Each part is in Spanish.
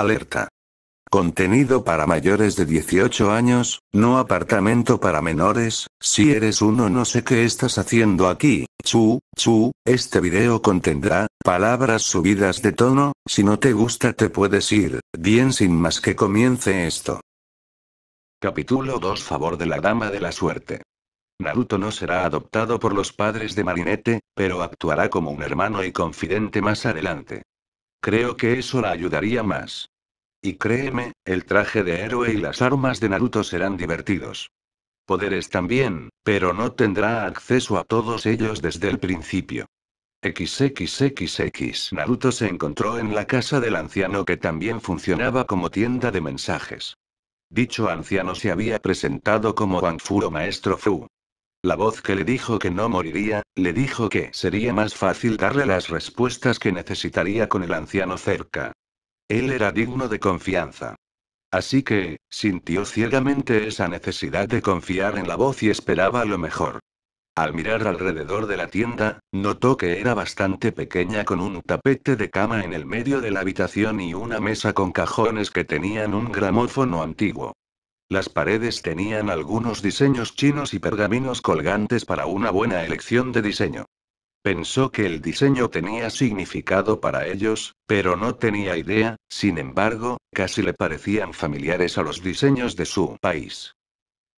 Alerta. Contenido para mayores de 18 años, no apartamento para menores, si eres uno no sé qué estás haciendo aquí, chu, chu, este video contendrá, palabras subidas de tono, si no te gusta te puedes ir, bien sin más que comience esto. Capítulo 2 Favor de la Dama de la Suerte. Naruto no será adoptado por los padres de Marinette, pero actuará como un hermano y confidente más adelante. Creo que eso la ayudaría más. Y créeme, el traje de héroe y las armas de Naruto serán divertidos. Poderes también, pero no tendrá acceso a todos ellos desde el principio. XXXX Naruto se encontró en la casa del anciano que también funcionaba como tienda de mensajes. Dicho anciano se había presentado como o Maestro Fu. La voz que le dijo que no moriría, le dijo que sería más fácil darle las respuestas que necesitaría con el anciano cerca. Él era digno de confianza. Así que, sintió ciegamente esa necesidad de confiar en la voz y esperaba lo mejor. Al mirar alrededor de la tienda, notó que era bastante pequeña con un tapete de cama en el medio de la habitación y una mesa con cajones que tenían un gramófono antiguo. Las paredes tenían algunos diseños chinos y pergaminos colgantes para una buena elección de diseño. Pensó que el diseño tenía significado para ellos, pero no tenía idea, sin embargo, casi le parecían familiares a los diseños de su país.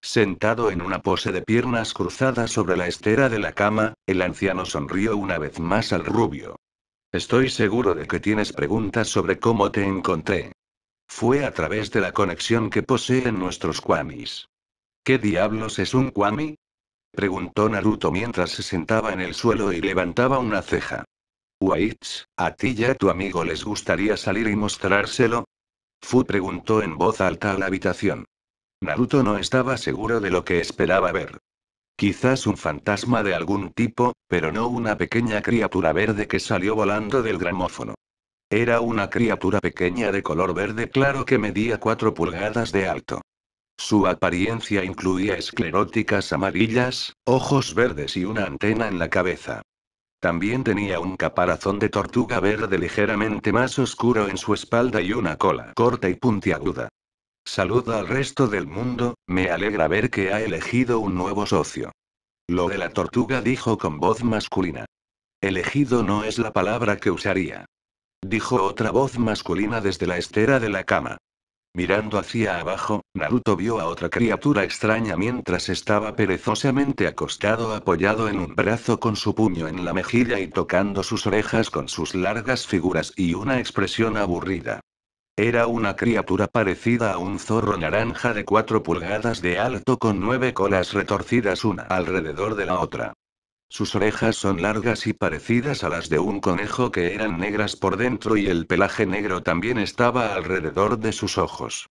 Sentado en una pose de piernas cruzadas sobre la estera de la cama, el anciano sonrió una vez más al rubio. Estoy seguro de que tienes preguntas sobre cómo te encontré. Fue a través de la conexión que poseen nuestros kwamis. ¿Qué diablos es un kwami? Preguntó Naruto mientras se sentaba en el suelo y levantaba una ceja. Waits, ¿a ti y a tu amigo les gustaría salir y mostrárselo? Fu preguntó en voz alta a la habitación. Naruto no estaba seguro de lo que esperaba ver. Quizás un fantasma de algún tipo, pero no una pequeña criatura verde que salió volando del gramófono. Era una criatura pequeña de color verde claro que medía 4 pulgadas de alto. Su apariencia incluía escleróticas amarillas, ojos verdes y una antena en la cabeza. También tenía un caparazón de tortuga verde ligeramente más oscuro en su espalda y una cola corta y puntiaguda. Saluda al resto del mundo, me alegra ver que ha elegido un nuevo socio. Lo de la tortuga dijo con voz masculina. Elegido no es la palabra que usaría dijo otra voz masculina desde la estera de la cama. Mirando hacia abajo, Naruto vio a otra criatura extraña mientras estaba perezosamente acostado apoyado en un brazo con su puño en la mejilla y tocando sus orejas con sus largas figuras y una expresión aburrida. Era una criatura parecida a un zorro naranja de cuatro pulgadas de alto con nueve colas retorcidas una alrededor de la otra. Sus orejas son largas y parecidas a las de un conejo que eran negras por dentro y el pelaje negro también estaba alrededor de sus ojos.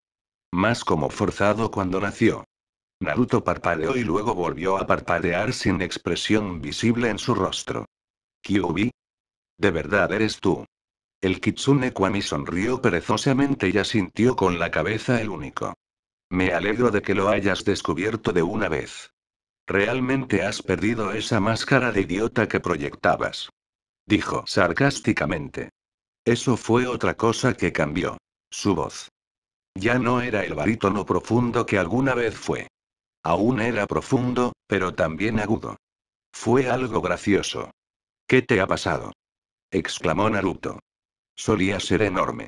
Más como forzado cuando nació. Naruto parpadeó y luego volvió a parpadear sin expresión visible en su rostro. Kyubi. De verdad eres tú. El kitsune Kwami sonrió perezosamente y asintió con la cabeza el único. Me alegro de que lo hayas descubierto de una vez. Realmente has perdido esa máscara de idiota que proyectabas. Dijo sarcásticamente. Eso fue otra cosa que cambió. Su voz. Ya no era el barítono profundo que alguna vez fue. Aún era profundo, pero también agudo. Fue algo gracioso. ¿Qué te ha pasado? exclamó Naruto. Solía ser enorme.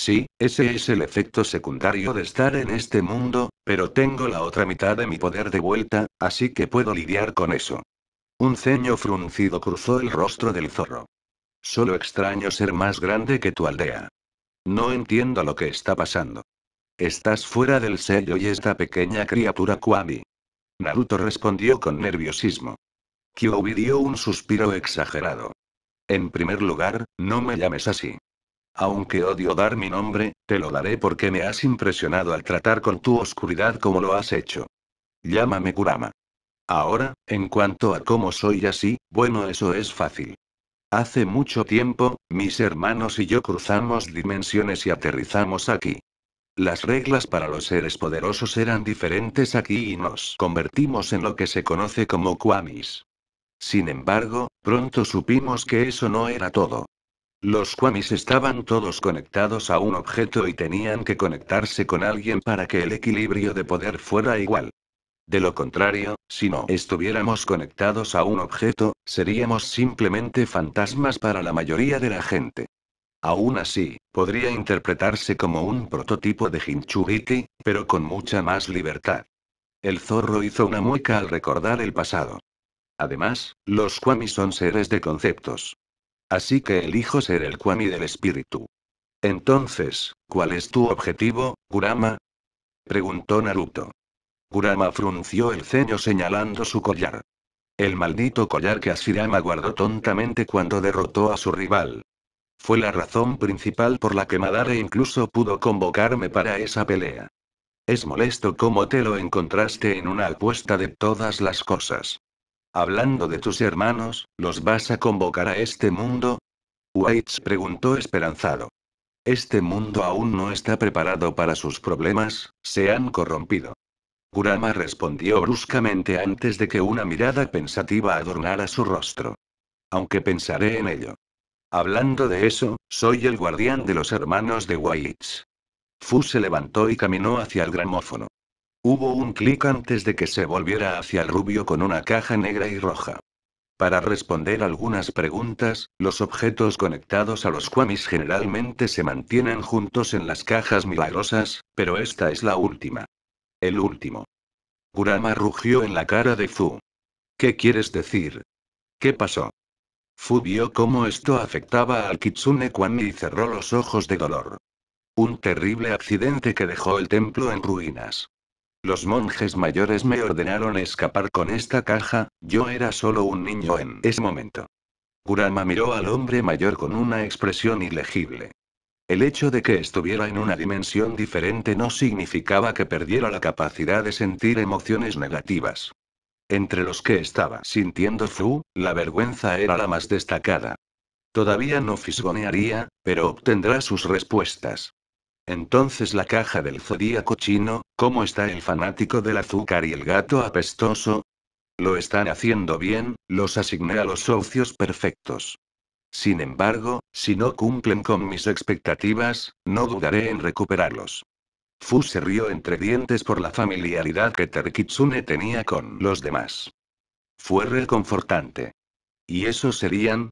Sí, ese es el efecto secundario de estar en este mundo, pero tengo la otra mitad de mi poder de vuelta, así que puedo lidiar con eso. Un ceño fruncido cruzó el rostro del zorro. Solo extraño ser más grande que tu aldea. No entiendo lo que está pasando. Estás fuera del sello y esta pequeña criatura Kwami. Naruto respondió con nerviosismo. Kyuubi dio un suspiro exagerado. En primer lugar, no me llames así. Aunque odio dar mi nombre, te lo daré porque me has impresionado al tratar con tu oscuridad como lo has hecho. Llámame Kurama. Ahora, en cuanto a cómo soy así, bueno, eso es fácil. Hace mucho tiempo, mis hermanos y yo cruzamos dimensiones y aterrizamos aquí. Las reglas para los seres poderosos eran diferentes aquí y nos convertimos en lo que se conoce como Kwamis. Sin embargo, pronto supimos que eso no era todo. Los Kwamis estaban todos conectados a un objeto y tenían que conectarse con alguien para que el equilibrio de poder fuera igual. De lo contrario, si no estuviéramos conectados a un objeto, seríamos simplemente fantasmas para la mayoría de la gente. Aún así, podría interpretarse como un prototipo de Hinchuriti, pero con mucha más libertad. El zorro hizo una mueca al recordar el pasado. Además, los kwamis son seres de conceptos. Así que elijo ser el Kwami del espíritu. Entonces, ¿cuál es tu objetivo, Kurama? preguntó Naruto. Kurama frunció el ceño señalando su collar. El maldito collar que Asirama guardó tontamente cuando derrotó a su rival. Fue la razón principal por la que Madara incluso pudo convocarme para esa pelea. Es molesto cómo te lo encontraste en una apuesta de todas las cosas. Hablando de tus hermanos, ¿los vas a convocar a este mundo? Waits preguntó esperanzado. Este mundo aún no está preparado para sus problemas, se han corrompido. Kurama respondió bruscamente antes de que una mirada pensativa adornara su rostro. Aunque pensaré en ello. Hablando de eso, soy el guardián de los hermanos de Waits. Fu se levantó y caminó hacia el gramófono. Hubo un clic antes de que se volviera hacia el rubio con una caja negra y roja. Para responder algunas preguntas, los objetos conectados a los Kwamis generalmente se mantienen juntos en las cajas milagrosas, pero esta es la última. El último. Kurama rugió en la cara de Fu. ¿Qué quieres decir? ¿Qué pasó? Fu vio cómo esto afectaba al Kitsune Kwami y cerró los ojos de dolor. Un terrible accidente que dejó el templo en ruinas. Los monjes mayores me ordenaron escapar con esta caja, yo era solo un niño en ese momento. Kurama miró al hombre mayor con una expresión ilegible. El hecho de que estuviera en una dimensión diferente no significaba que perdiera la capacidad de sentir emociones negativas. Entre los que estaba sintiendo Fu, la vergüenza era la más destacada. Todavía no fisgonearía, pero obtendrá sus respuestas. Entonces la caja del zodíaco chino, ¿cómo está el fanático del azúcar y el gato apestoso? Lo están haciendo bien, los asigné a los socios perfectos. Sin embargo, si no cumplen con mis expectativas, no dudaré en recuperarlos. Fu se rió entre dientes por la familiaridad que Terkitsune tenía con los demás. Fue reconfortante. Y esos serían,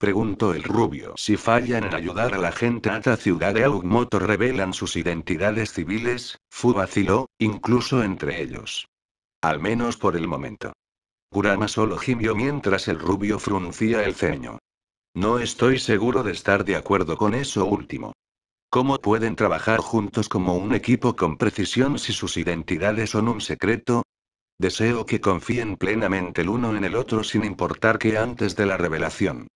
Preguntó el rubio. Si fallan en ayudar a la gente a la ciudad de Augmoto revelan sus identidades civiles, Fu vaciló, incluso entre ellos. Al menos por el momento. Kurama solo gimió mientras el rubio fruncía el ceño. No estoy seguro de estar de acuerdo con eso último. ¿Cómo pueden trabajar juntos como un equipo con precisión si sus identidades son un secreto? Deseo que confíen plenamente el uno en el otro sin importar que antes de la revelación.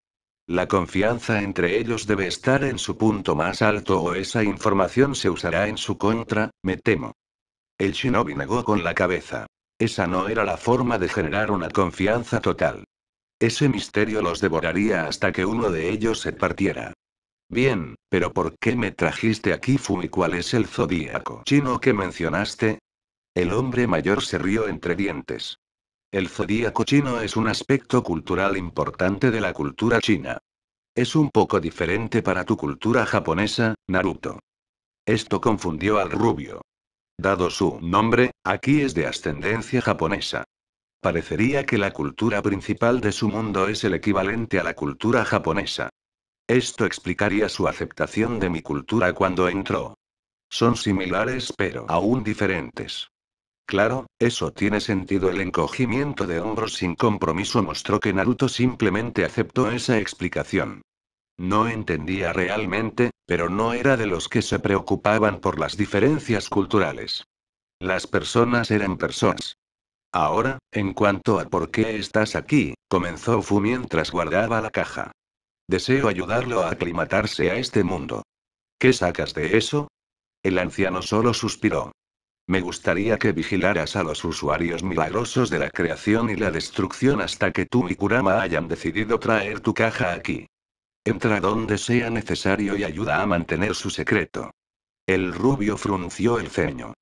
La confianza entre ellos debe estar en su punto más alto o esa información se usará en su contra, me temo. El shinobi negó con la cabeza. Esa no era la forma de generar una confianza total. Ese misterio los devoraría hasta que uno de ellos se partiera. Bien, pero ¿por qué me trajiste aquí Fumi? ¿Cuál es el zodíaco chino que mencionaste? El hombre mayor se rió entre dientes. El zodíaco chino es un aspecto cultural importante de la cultura china. Es un poco diferente para tu cultura japonesa, Naruto. Esto confundió al rubio. Dado su nombre, aquí es de ascendencia japonesa. Parecería que la cultura principal de su mundo es el equivalente a la cultura japonesa. Esto explicaría su aceptación de mi cultura cuando entró. Son similares pero aún diferentes. Claro, eso tiene sentido. El encogimiento de hombros sin compromiso mostró que Naruto simplemente aceptó esa explicación. No entendía realmente, pero no era de los que se preocupaban por las diferencias culturales. Las personas eran personas. Ahora, en cuanto a por qué estás aquí, comenzó Fu mientras guardaba la caja. Deseo ayudarlo a aclimatarse a este mundo. ¿Qué sacas de eso? El anciano solo suspiró. Me gustaría que vigilaras a los usuarios milagrosos de la creación y la destrucción hasta que tú y Kurama hayan decidido traer tu caja aquí. Entra donde sea necesario y ayuda a mantener su secreto. El rubio frunció el ceño.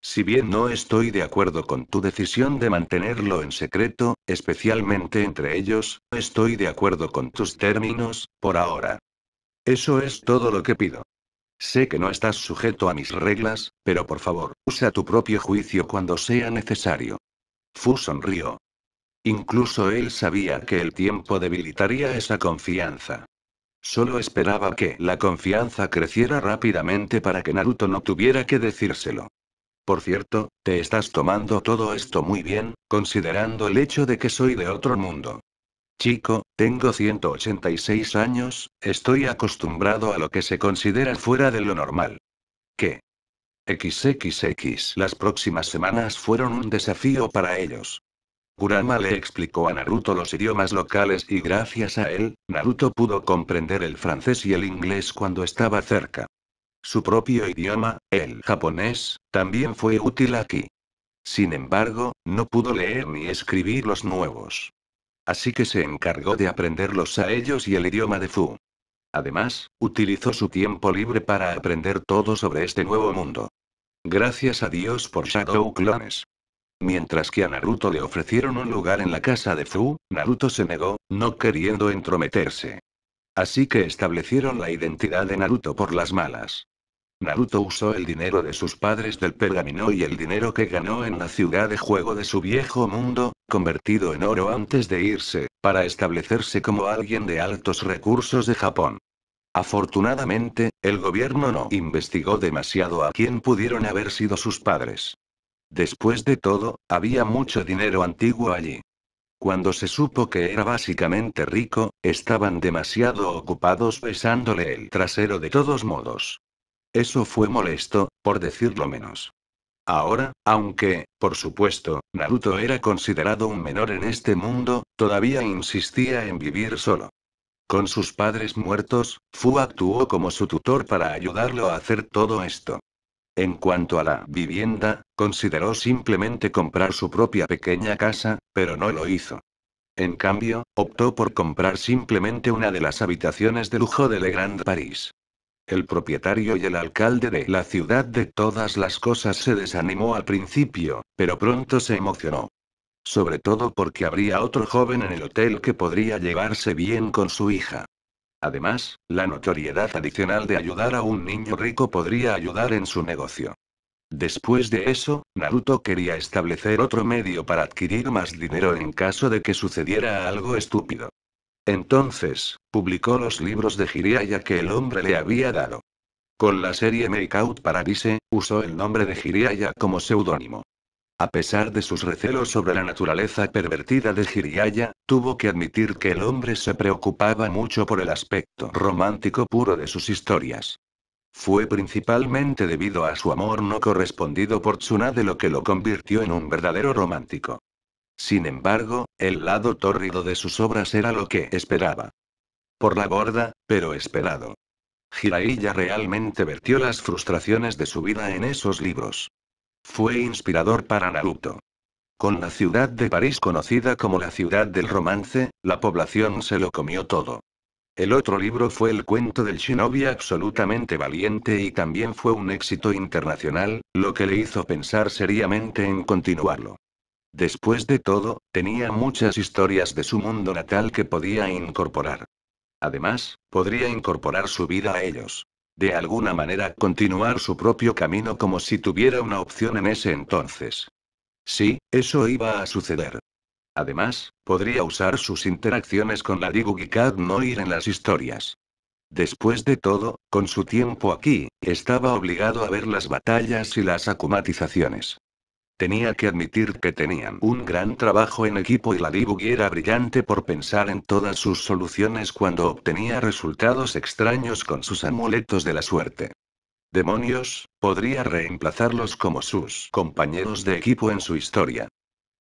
Si bien no estoy de acuerdo con tu decisión de mantenerlo en secreto, especialmente entre ellos, estoy de acuerdo con tus términos, por ahora. Eso es todo lo que pido. Sé que no estás sujeto a mis reglas, pero por favor, usa tu propio juicio cuando sea necesario. Fu sonrió. Incluso él sabía que el tiempo debilitaría esa confianza. Solo esperaba que la confianza creciera rápidamente para que Naruto no tuviera que decírselo. Por cierto, te estás tomando todo esto muy bien, considerando el hecho de que soy de otro mundo. Chico, tengo 186 años, estoy acostumbrado a lo que se considera fuera de lo normal. ¿Qué? XXX. Las próximas semanas fueron un desafío para ellos. Kurama le explicó a Naruto los idiomas locales y gracias a él, Naruto pudo comprender el francés y el inglés cuando estaba cerca. Su propio idioma, el japonés, también fue útil aquí. Sin embargo, no pudo leer ni escribir los nuevos. Así que se encargó de aprenderlos a ellos y el idioma de Fu. Además, utilizó su tiempo libre para aprender todo sobre este nuevo mundo. Gracias a Dios por Shadow Clones. Mientras que a Naruto le ofrecieron un lugar en la casa de Fu, Naruto se negó, no queriendo entrometerse. Así que establecieron la identidad de Naruto por las malas. Naruto usó el dinero de sus padres del pergamino y el dinero que ganó en la ciudad de juego de su viejo mundo, convertido en oro antes de irse, para establecerse como alguien de altos recursos de Japón. Afortunadamente, el gobierno no investigó demasiado a quién pudieron haber sido sus padres. Después de todo, había mucho dinero antiguo allí. Cuando se supo que era básicamente rico, estaban demasiado ocupados besándole el trasero de todos modos. Eso fue molesto, por decirlo menos. Ahora, aunque, por supuesto, Naruto era considerado un menor en este mundo, todavía insistía en vivir solo. Con sus padres muertos, Fu actuó como su tutor para ayudarlo a hacer todo esto. En cuanto a la vivienda, consideró simplemente comprar su propia pequeña casa, pero no lo hizo. En cambio, optó por comprar simplemente una de las habitaciones de lujo de Le Grand Paris. El propietario y el alcalde de la ciudad de todas las cosas se desanimó al principio, pero pronto se emocionó. Sobre todo porque habría otro joven en el hotel que podría llevarse bien con su hija. Además, la notoriedad adicional de ayudar a un niño rico podría ayudar en su negocio. Después de eso, Naruto quería establecer otro medio para adquirir más dinero en caso de que sucediera algo estúpido. Entonces, publicó los libros de jiriaya que el hombre le había dado. Con la serie Make Out Paradise, usó el nombre de jiriaya como seudónimo. A pesar de sus recelos sobre la naturaleza pervertida de jiriaya tuvo que admitir que el hombre se preocupaba mucho por el aspecto romántico puro de sus historias. Fue principalmente debido a su amor no correspondido por Tsunade lo que lo convirtió en un verdadero romántico. Sin embargo, el lado tórrido de sus obras era lo que esperaba. Por la borda, pero esperado. Jiraiya realmente vertió las frustraciones de su vida en esos libros. Fue inspirador para Naruto. Con la ciudad de París conocida como la ciudad del romance, la población se lo comió todo. El otro libro fue el cuento del shinobi absolutamente valiente y también fue un éxito internacional, lo que le hizo pensar seriamente en continuarlo. Después de todo, tenía muchas historias de su mundo natal que podía incorporar. Además, podría incorporar su vida a ellos. De alguna manera, continuar su propio camino como si tuviera una opción en ese entonces. Sí, eso iba a suceder. Además, podría usar sus interacciones con la Digugicad no ir en las historias. Después de todo, con su tiempo aquí, estaba obligado a ver las batallas y las acumatizaciones. Tenía que admitir que tenían un gran trabajo en equipo y la Dibu era brillante por pensar en todas sus soluciones cuando obtenía resultados extraños con sus amuletos de la suerte. Demonios, podría reemplazarlos como sus compañeros de equipo en su historia.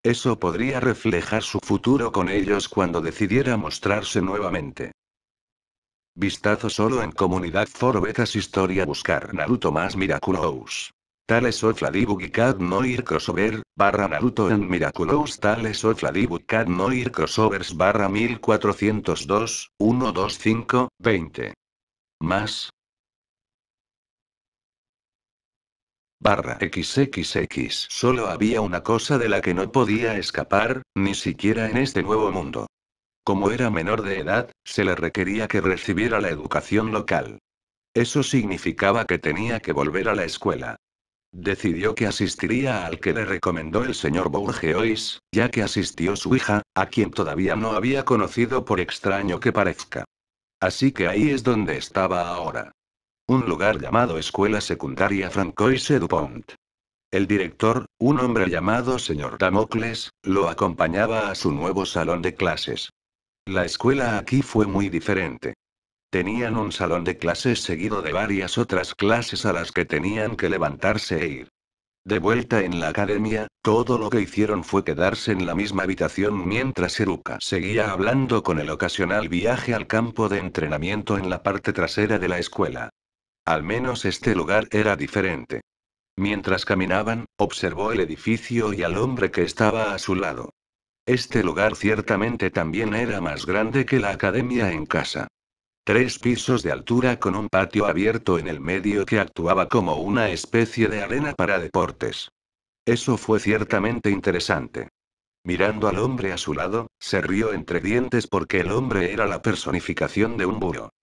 Eso podría reflejar su futuro con ellos cuando decidiera mostrarse nuevamente. Vistazo solo en comunidad Foro betas historia buscar Naruto más Miraculous. Tales of Ladybug Cat Noir Crossover, barra Naruto en Miraculous Tales of Ladybug no Noir Crossovers barra 1402, 125, 20. Más. Barra XXX. Solo había una cosa de la que no podía escapar, ni siquiera en este nuevo mundo. Como era menor de edad, se le requería que recibiera la educación local. Eso significaba que tenía que volver a la escuela. Decidió que asistiría al que le recomendó el señor Bourgeois, ya que asistió su hija, a quien todavía no había conocido por extraño que parezca. Así que ahí es donde estaba ahora. Un lugar llamado Escuela Secundaria Francoise Dupont. El director, un hombre llamado señor Damocles, lo acompañaba a su nuevo salón de clases. La escuela aquí fue muy diferente. Tenían un salón de clases seguido de varias otras clases a las que tenían que levantarse e ir. De vuelta en la academia, todo lo que hicieron fue quedarse en la misma habitación mientras Eruka seguía hablando con el ocasional viaje al campo de entrenamiento en la parte trasera de la escuela. Al menos este lugar era diferente. Mientras caminaban, observó el edificio y al hombre que estaba a su lado. Este lugar ciertamente también era más grande que la academia en casa. Tres pisos de altura con un patio abierto en el medio que actuaba como una especie de arena para deportes. Eso fue ciertamente interesante. Mirando al hombre a su lado, se rió entre dientes porque el hombre era la personificación de un burro.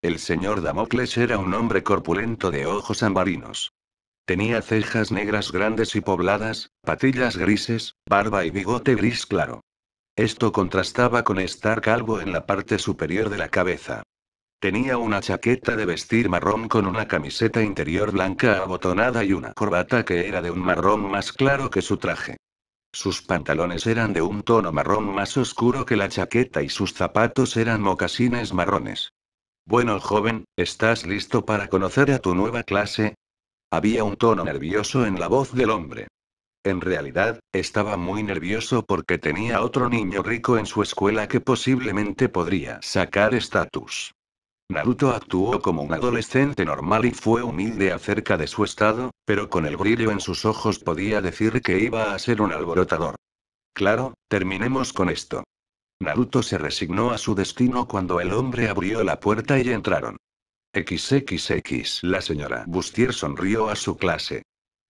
El señor Damocles era un hombre corpulento de ojos ambarinos. Tenía cejas negras grandes y pobladas, patillas grises, barba y bigote gris claro. Esto contrastaba con estar calvo en la parte superior de la cabeza. Tenía una chaqueta de vestir marrón con una camiseta interior blanca abotonada y una corbata que era de un marrón más claro que su traje. Sus pantalones eran de un tono marrón más oscuro que la chaqueta y sus zapatos eran mocasines marrones. Bueno, joven, ¿estás listo para conocer a tu nueva clase? Había un tono nervioso en la voz del hombre. En realidad, estaba muy nervioso porque tenía otro niño rico en su escuela que posiblemente podría sacar estatus. Naruto actuó como un adolescente normal y fue humilde acerca de su estado, pero con el brillo en sus ojos podía decir que iba a ser un alborotador. Claro, terminemos con esto. Naruto se resignó a su destino cuando el hombre abrió la puerta y entraron. XXX. La señora Bustier sonrió a su clase.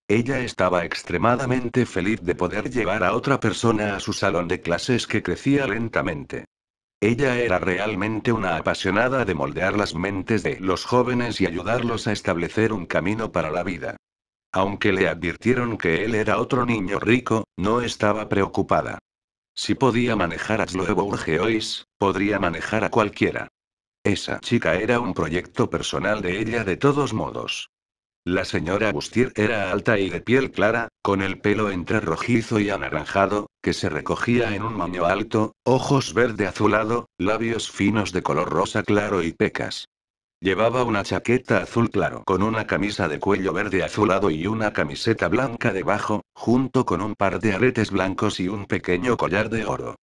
Ella estaba extremadamente feliz de poder llevar a otra persona a su salón de clases que crecía lentamente. Ella era realmente una apasionada de moldear las mentes de los jóvenes y ayudarlos a establecer un camino para la vida. Aunque le advirtieron que él era otro niño rico, no estaba preocupada. Si podía manejar a Urgeois, podría manejar a cualquiera. Esa chica era un proyecto personal de ella de todos modos. La señora Bustier era alta y de piel clara, con el pelo entre rojizo y anaranjado, que se recogía en un moño alto, ojos verde azulado, labios finos de color rosa claro y pecas. Llevaba una chaqueta azul claro con una camisa de cuello verde azulado y una camiseta blanca debajo, junto con un par de aretes blancos y un pequeño collar de oro.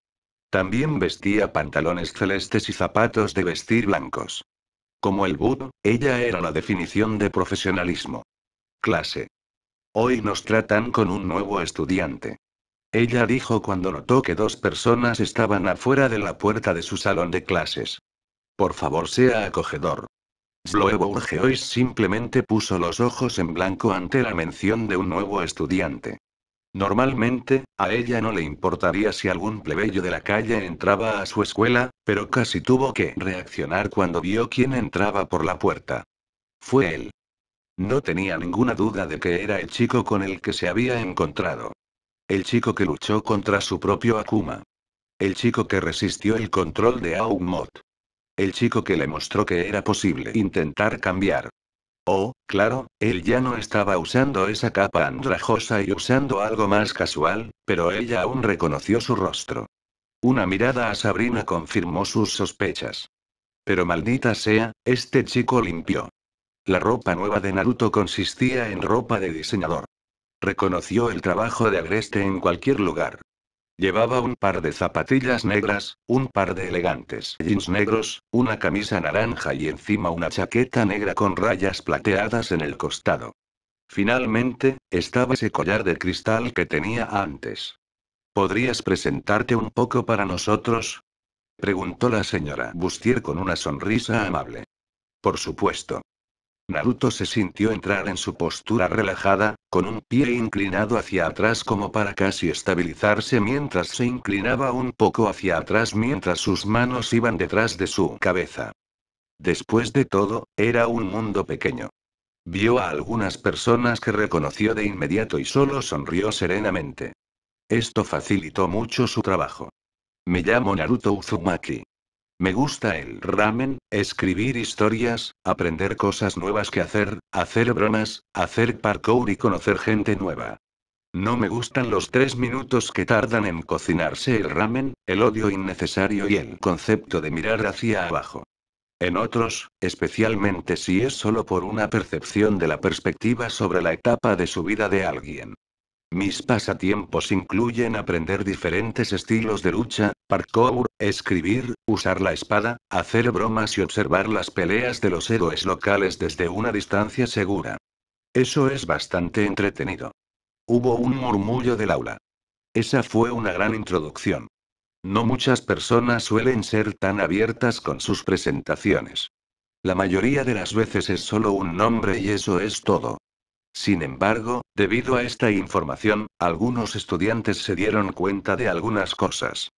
También vestía pantalones celestes y zapatos de vestir blancos. Como el Bud, ella era la definición de profesionalismo. Clase. Hoy nos tratan con un nuevo estudiante. Ella dijo cuando notó que dos personas estaban afuera de la puerta de su salón de clases. Por favor, sea acogedor. Sloeborg hoy simplemente puso los ojos en blanco ante la mención de un nuevo estudiante. Normalmente, a ella no le importaría si algún plebeyo de la calle entraba a su escuela, pero casi tuvo que reaccionar cuando vio quién entraba por la puerta. Fue él. No tenía ninguna duda de que era el chico con el que se había encontrado. El chico que luchó contra su propio Akuma. El chico que resistió el control de Aumot. El chico que le mostró que era posible intentar cambiar. Oh, claro, él ya no estaba usando esa capa andrajosa y usando algo más casual, pero ella aún reconoció su rostro. Una mirada a Sabrina confirmó sus sospechas. Pero maldita sea, este chico limpió. La ropa nueva de Naruto consistía en ropa de diseñador. Reconoció el trabajo de Agreste en cualquier lugar. Llevaba un par de zapatillas negras, un par de elegantes jeans negros, una camisa naranja y encima una chaqueta negra con rayas plateadas en el costado. Finalmente, estaba ese collar de cristal que tenía antes. ¿Podrías presentarte un poco para nosotros? preguntó la señora Bustier con una sonrisa amable. Por supuesto. Naruto se sintió entrar en su postura relajada, con un pie inclinado hacia atrás como para casi estabilizarse mientras se inclinaba un poco hacia atrás mientras sus manos iban detrás de su cabeza. Después de todo, era un mundo pequeño. Vio a algunas personas que reconoció de inmediato y solo sonrió serenamente. Esto facilitó mucho su trabajo. Me llamo Naruto Uzumaki. Me gusta el ramen, escribir historias, aprender cosas nuevas que hacer, hacer bromas, hacer parkour y conocer gente nueva. No me gustan los tres minutos que tardan en cocinarse el ramen, el odio innecesario y el concepto de mirar hacia abajo. En otros, especialmente si es solo por una percepción de la perspectiva sobre la etapa de su vida de alguien. Mis pasatiempos incluyen aprender diferentes estilos de lucha, parkour, escribir, usar la espada, hacer bromas y observar las peleas de los héroes locales desde una distancia segura. Eso es bastante entretenido. Hubo un murmullo del aula. Esa fue una gran introducción. No muchas personas suelen ser tan abiertas con sus presentaciones. La mayoría de las veces es solo un nombre y eso es todo. Sin embargo, debido a esta información, algunos estudiantes se dieron cuenta de algunas cosas.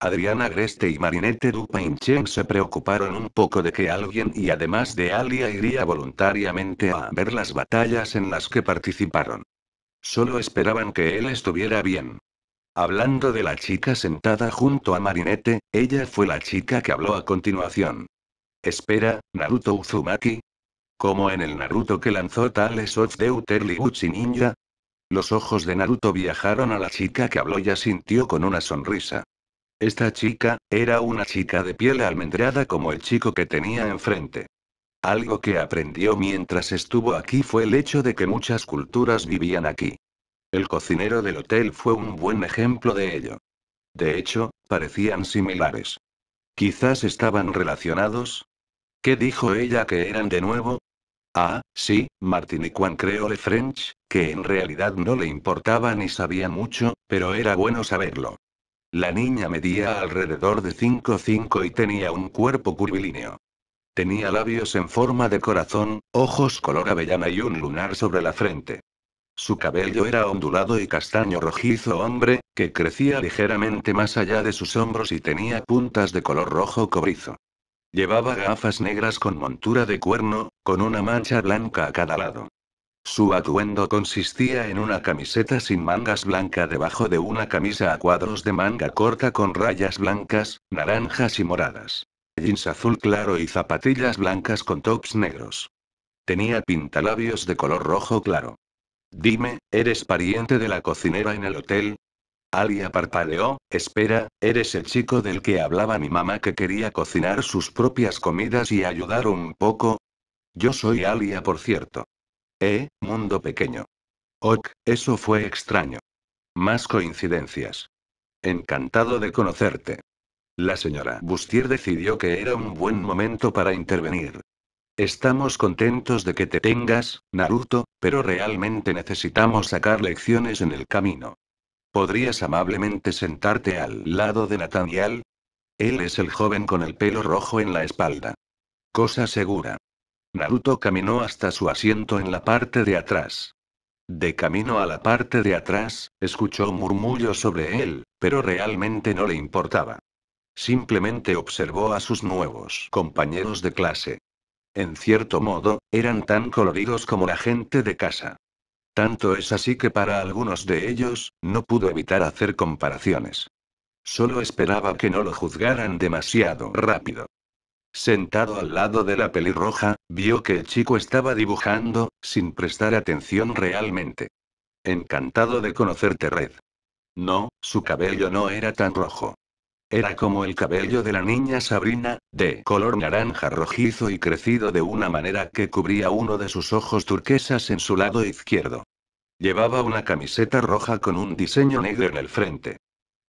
Adriana Greste y Marinette Dupain-Cheng se preocuparon un poco de que alguien y además de Alia iría voluntariamente a ver las batallas en las que participaron. Solo esperaban que él estuviera bien. Hablando de la chica sentada junto a Marinette, ella fue la chica que habló a continuación. Espera, Naruto Uzumaki, como en el Naruto que lanzó tales Ots de Ninja. Los ojos de Naruto viajaron a la chica que habló y sintió con una sonrisa. Esta chica, era una chica de piel almendrada como el chico que tenía enfrente. Algo que aprendió mientras estuvo aquí fue el hecho de que muchas culturas vivían aquí. El cocinero del hotel fue un buen ejemplo de ello. De hecho, parecían similares. Quizás estaban relacionados. ¿Qué dijo ella que eran de nuevo? Ah, sí, Martin y Juan Creole French, que en realidad no le importaba ni sabía mucho, pero era bueno saberlo. La niña medía alrededor de 5'5 y tenía un cuerpo curvilíneo. Tenía labios en forma de corazón, ojos color avellana y un lunar sobre la frente. Su cabello era ondulado y castaño rojizo hombre, que crecía ligeramente más allá de sus hombros y tenía puntas de color rojo cobrizo. Llevaba gafas negras con montura de cuerno, con una mancha blanca a cada lado. Su atuendo consistía en una camiseta sin mangas blanca debajo de una camisa a cuadros de manga corta con rayas blancas, naranjas y moradas. Jeans azul claro y zapatillas blancas con tops negros. Tenía pintalabios de color rojo claro. Dime, ¿eres pariente de la cocinera en el hotel? Alia parpadeó, espera, eres el chico del que hablaba mi mamá que quería cocinar sus propias comidas y ayudar un poco. Yo soy Alia, por cierto. Eh, mundo pequeño. Ok, eso fue extraño. Más coincidencias. Encantado de conocerte. La señora Bustier decidió que era un buen momento para intervenir. Estamos contentos de que te tengas, Naruto, pero realmente necesitamos sacar lecciones en el camino. ¿Podrías amablemente sentarte al lado de Nathaniel? Él es el joven con el pelo rojo en la espalda. Cosa segura. Naruto caminó hasta su asiento en la parte de atrás. De camino a la parte de atrás, escuchó murmullos murmullo sobre él, pero realmente no le importaba. Simplemente observó a sus nuevos compañeros de clase. En cierto modo, eran tan coloridos como la gente de casa. Tanto es así que para algunos de ellos, no pudo evitar hacer comparaciones. Solo esperaba que no lo juzgaran demasiado rápido. Sentado al lado de la pelirroja, vio que el chico estaba dibujando, sin prestar atención realmente. Encantado de conocerte, Red. No, su cabello no era tan rojo. Era como el cabello de la niña Sabrina, de color naranja rojizo y crecido de una manera que cubría uno de sus ojos turquesas en su lado izquierdo. Llevaba una camiseta roja con un diseño negro en el frente.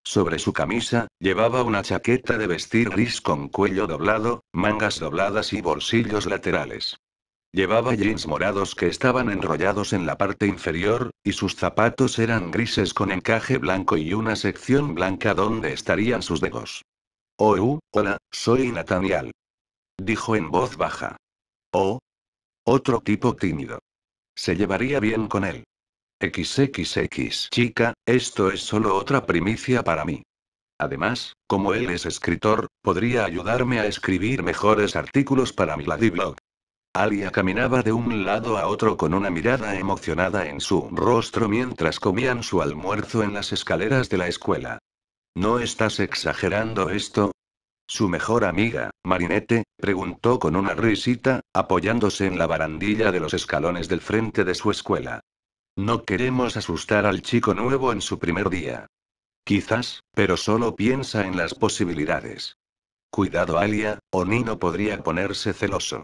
Sobre su camisa, llevaba una chaqueta de vestir gris con cuello doblado, mangas dobladas y bolsillos laterales. Llevaba jeans morados que estaban enrollados en la parte inferior, y sus zapatos eran grises con encaje blanco y una sección blanca donde estarían sus dedos. Oh, uh, hola, soy Nathaniel. Dijo en voz baja. Oh. Otro tipo tímido. Se llevaría bien con él. XXX. Chica, esto es solo otra primicia para mí. Además, como él es escritor, podría ayudarme a escribir mejores artículos para mi Ladiblog. Alia caminaba de un lado a otro con una mirada emocionada en su rostro mientras comían su almuerzo en las escaleras de la escuela. ¿No estás exagerando esto? Su mejor amiga, Marinette, preguntó con una risita, apoyándose en la barandilla de los escalones del frente de su escuela. No queremos asustar al chico nuevo en su primer día. Quizás, pero solo piensa en las posibilidades. Cuidado Alia, o Nino podría ponerse celoso.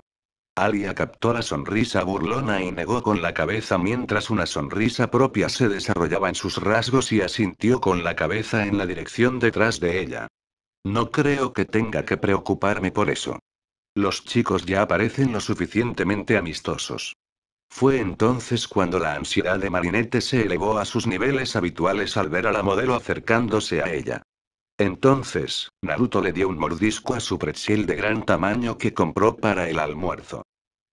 Alia captó la sonrisa burlona y negó con la cabeza mientras una sonrisa propia se desarrollaba en sus rasgos y asintió con la cabeza en la dirección detrás de ella. No creo que tenga que preocuparme por eso. Los chicos ya parecen lo suficientemente amistosos. Fue entonces cuando la ansiedad de Marinette se elevó a sus niveles habituales al ver a la modelo acercándose a ella. Entonces, Naruto le dio un mordisco a su pretzel de gran tamaño que compró para el almuerzo.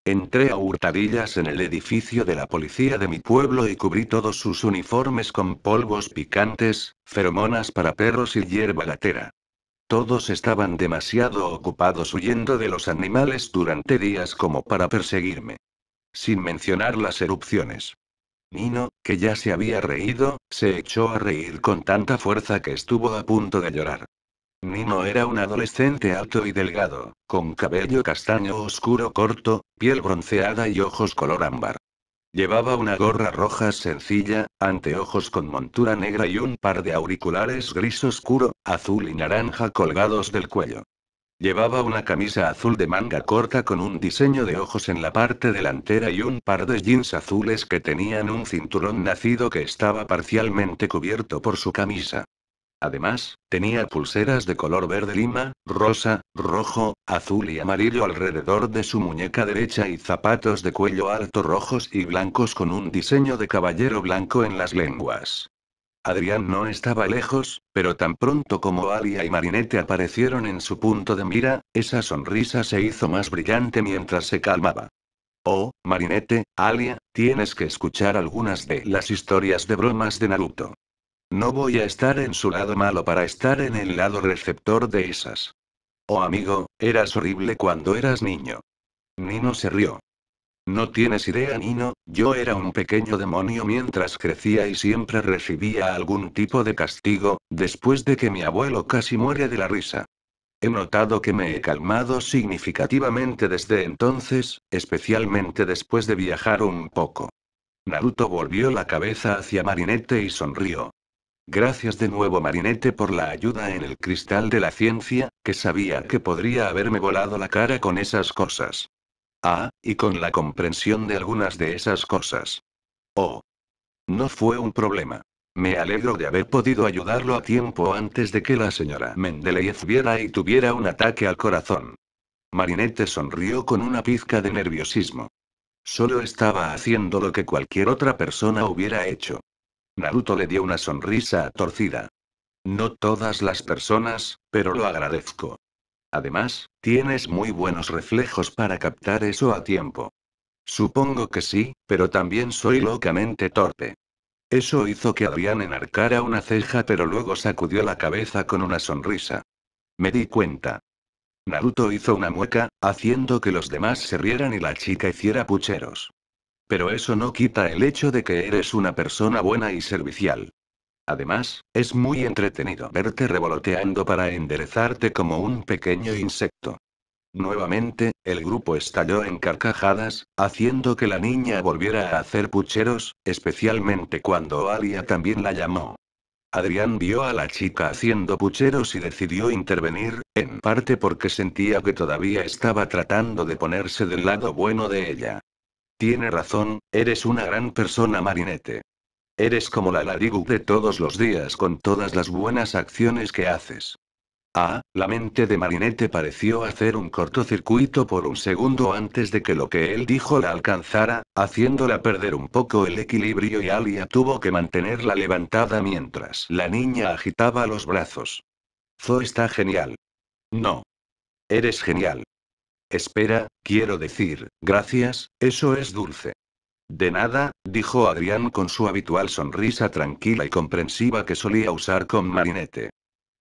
Entré a hurtadillas en el edificio de la policía de mi pueblo y cubrí todos sus uniformes con polvos picantes, feromonas para perros y hierba gatera. Todos estaban demasiado ocupados huyendo de los animales durante días como para perseguirme. Sin mencionar las erupciones. Nino, que ya se había reído, se echó a reír con tanta fuerza que estuvo a punto de llorar. Nino era un adolescente alto y delgado, con cabello castaño oscuro corto, piel bronceada y ojos color ámbar. Llevaba una gorra roja sencilla, anteojos con montura negra y un par de auriculares gris oscuro, azul y naranja colgados del cuello. Llevaba una camisa azul de manga corta con un diseño de ojos en la parte delantera y un par de jeans azules que tenían un cinturón nacido que estaba parcialmente cubierto por su camisa. Además, tenía pulseras de color verde lima, rosa, rojo, azul y amarillo alrededor de su muñeca derecha y zapatos de cuello alto rojos y blancos con un diseño de caballero blanco en las lenguas. Adrián no estaba lejos, pero tan pronto como Alia y Marinette aparecieron en su punto de mira, esa sonrisa se hizo más brillante mientras se calmaba. Oh, Marinette, Alia, tienes que escuchar algunas de las historias de bromas de Naruto. No voy a estar en su lado malo para estar en el lado receptor de esas. Oh amigo, eras horrible cuando eras niño. Nino se rió. No tienes idea, Nino, yo era un pequeño demonio mientras crecía y siempre recibía algún tipo de castigo, después de que mi abuelo casi muere de la risa. He notado que me he calmado significativamente desde entonces, especialmente después de viajar un poco. Naruto volvió la cabeza hacia Marinette y sonrió. Gracias de nuevo Marinette por la ayuda en el cristal de la ciencia, que sabía que podría haberme volado la cara con esas cosas. Ah, y con la comprensión de algunas de esas cosas. Oh. No fue un problema. Me alegro de haber podido ayudarlo a tiempo antes de que la señora Mendeleev viera y tuviera un ataque al corazón. Marinette sonrió con una pizca de nerviosismo. Solo estaba haciendo lo que cualquier otra persona hubiera hecho. Naruto le dio una sonrisa torcida. No todas las personas, pero lo agradezco. Además, tienes muy buenos reflejos para captar eso a tiempo. Supongo que sí, pero también soy locamente torpe. Eso hizo que Adrián enarcara una ceja pero luego sacudió la cabeza con una sonrisa. Me di cuenta. Naruto hizo una mueca, haciendo que los demás se rieran y la chica hiciera pucheros. Pero eso no quita el hecho de que eres una persona buena y servicial. Además, es muy entretenido verte revoloteando para enderezarte como un pequeño insecto. Nuevamente, el grupo estalló en carcajadas, haciendo que la niña volviera a hacer pucheros, especialmente cuando Alia también la llamó. Adrián vio a la chica haciendo pucheros y decidió intervenir, en parte porque sentía que todavía estaba tratando de ponerse del lado bueno de ella. Tiene razón, eres una gran persona, Marinette. Eres como la Ladigu de todos los días con todas las buenas acciones que haces. Ah, la mente de Marinette pareció hacer un cortocircuito por un segundo antes de que lo que él dijo la alcanzara, haciéndola perder un poco el equilibrio y Alia tuvo que mantenerla levantada mientras la niña agitaba los brazos. Zo está genial. No. Eres genial. Espera, quiero decir, gracias, eso es dulce. De nada, dijo Adrián con su habitual sonrisa tranquila y comprensiva que solía usar con Marinette.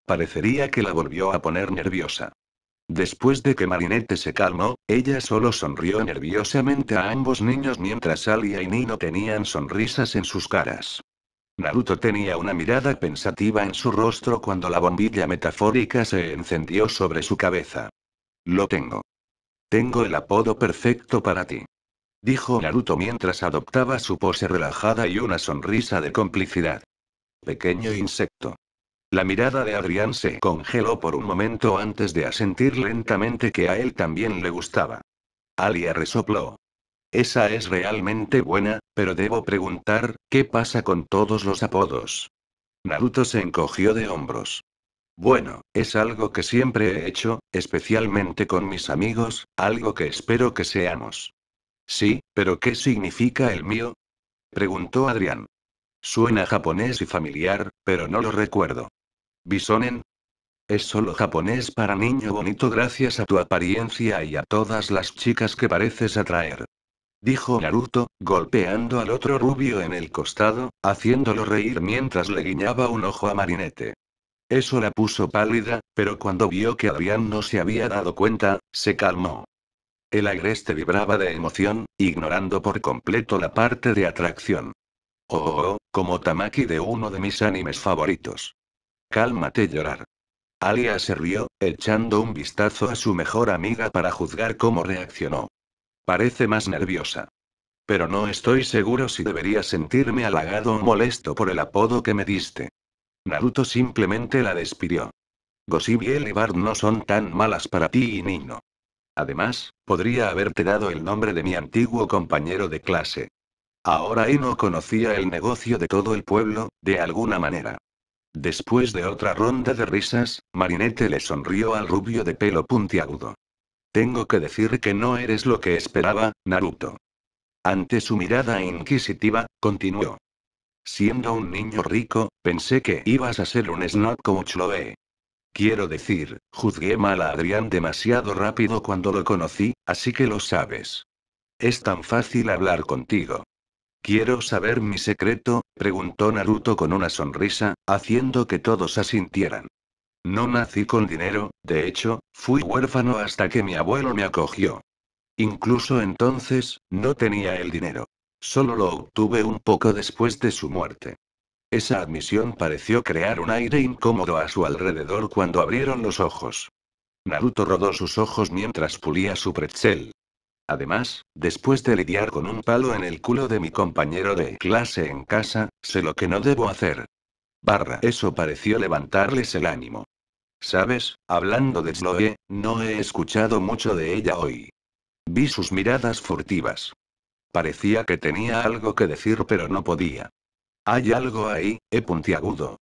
Parecería que la volvió a poner nerviosa. Después de que Marinette se calmó, ella solo sonrió nerviosamente a ambos niños mientras Alia y Nino tenían sonrisas en sus caras. Naruto tenía una mirada pensativa en su rostro cuando la bombilla metafórica se encendió sobre su cabeza. Lo tengo. Tengo el apodo perfecto para ti. Dijo Naruto mientras adoptaba su pose relajada y una sonrisa de complicidad. Pequeño insecto. La mirada de Adrián se congeló por un momento antes de asentir lentamente que a él también le gustaba. Alia resopló. Esa es realmente buena, pero debo preguntar, ¿qué pasa con todos los apodos? Naruto se encogió de hombros. Bueno, es algo que siempre he hecho, especialmente con mis amigos, algo que espero que seamos. Sí, pero ¿qué significa el mío? preguntó Adrián. Suena japonés y familiar, pero no lo recuerdo. Bisonen. Es solo japonés para niño bonito gracias a tu apariencia y a todas las chicas que pareces atraer. Dijo Naruto, golpeando al otro rubio en el costado, haciéndolo reír mientras le guiñaba un ojo a Marinete. Eso la puso pálida, pero cuando vio que Adrián no se había dado cuenta, se calmó. El agreste vibraba de emoción, ignorando por completo la parte de atracción. Oh, oh, oh, como Tamaki de uno de mis animes favoritos. Cálmate llorar. Alia se rió, echando un vistazo a su mejor amiga para juzgar cómo reaccionó. Parece más nerviosa. Pero no estoy seguro si debería sentirme halagado o molesto por el apodo que me diste. Naruto simplemente la despidió. Gossip y Elevard no son tan malas para ti y Nino. Además, podría haberte dado el nombre de mi antiguo compañero de clase. Ahora Eno conocía el negocio de todo el pueblo, de alguna manera. Después de otra ronda de risas, Marinette le sonrió al rubio de pelo puntiagudo. Tengo que decir que no eres lo que esperaba, Naruto. Ante su mirada inquisitiva, continuó. Siendo un niño rico, pensé que ibas a ser un snob como Chloe. Quiero decir, juzgué mal a Adrián demasiado rápido cuando lo conocí, así que lo sabes. Es tan fácil hablar contigo. ¿Quiero saber mi secreto? preguntó Naruto con una sonrisa, haciendo que todos asintieran. No nací con dinero, de hecho, fui huérfano hasta que mi abuelo me acogió. Incluso entonces, no tenía el dinero. Solo lo obtuve un poco después de su muerte. Esa admisión pareció crear un aire incómodo a su alrededor cuando abrieron los ojos. Naruto rodó sus ojos mientras pulía su pretzel. Además, después de lidiar con un palo en el culo de mi compañero de clase en casa, sé lo que no debo hacer. Barra, eso pareció levantarles el ánimo. Sabes, hablando de Chloe, no he escuchado mucho de ella hoy. Vi sus miradas furtivas. Parecía que tenía algo que decir pero no podía. Hay algo ahí, he puntiagudo.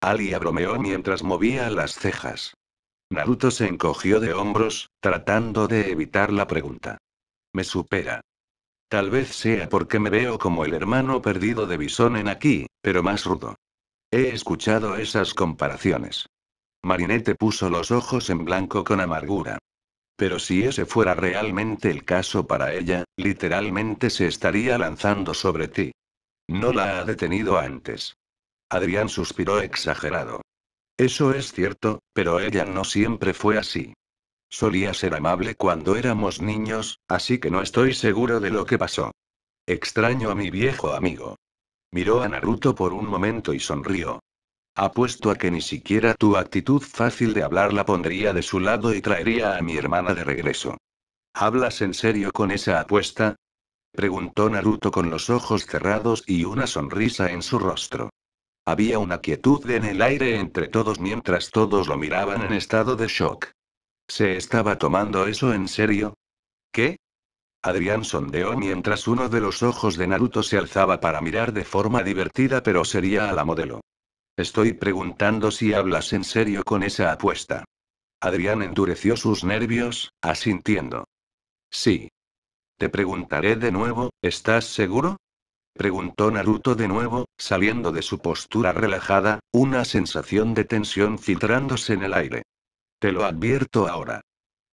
Alia bromeó mientras movía las cejas. Naruto se encogió de hombros, tratando de evitar la pregunta. Me supera. Tal vez sea porque me veo como el hermano perdido de en aquí, pero más rudo. He escuchado esas comparaciones. Marinette puso los ojos en blanco con amargura. Pero si ese fuera realmente el caso para ella, literalmente se estaría lanzando sobre ti. No la ha detenido antes. Adrián suspiró exagerado. Eso es cierto, pero ella no siempre fue así. Solía ser amable cuando éramos niños, así que no estoy seguro de lo que pasó. Extraño a mi viejo amigo. Miró a Naruto por un momento y sonrió. Apuesto a que ni siquiera tu actitud fácil de hablar la pondría de su lado y traería a mi hermana de regreso. ¿Hablas en serio con esa apuesta? Preguntó Naruto con los ojos cerrados y una sonrisa en su rostro. Había una quietud en el aire entre todos mientras todos lo miraban en estado de shock. ¿Se estaba tomando eso en serio? ¿Qué? Adrián sondeó mientras uno de los ojos de Naruto se alzaba para mirar de forma divertida pero sería a la modelo. Estoy preguntando si hablas en serio con esa apuesta. Adrián endureció sus nervios, asintiendo. Sí. Te preguntaré de nuevo, ¿estás seguro? Preguntó Naruto de nuevo, saliendo de su postura relajada, una sensación de tensión filtrándose en el aire. Te lo advierto ahora.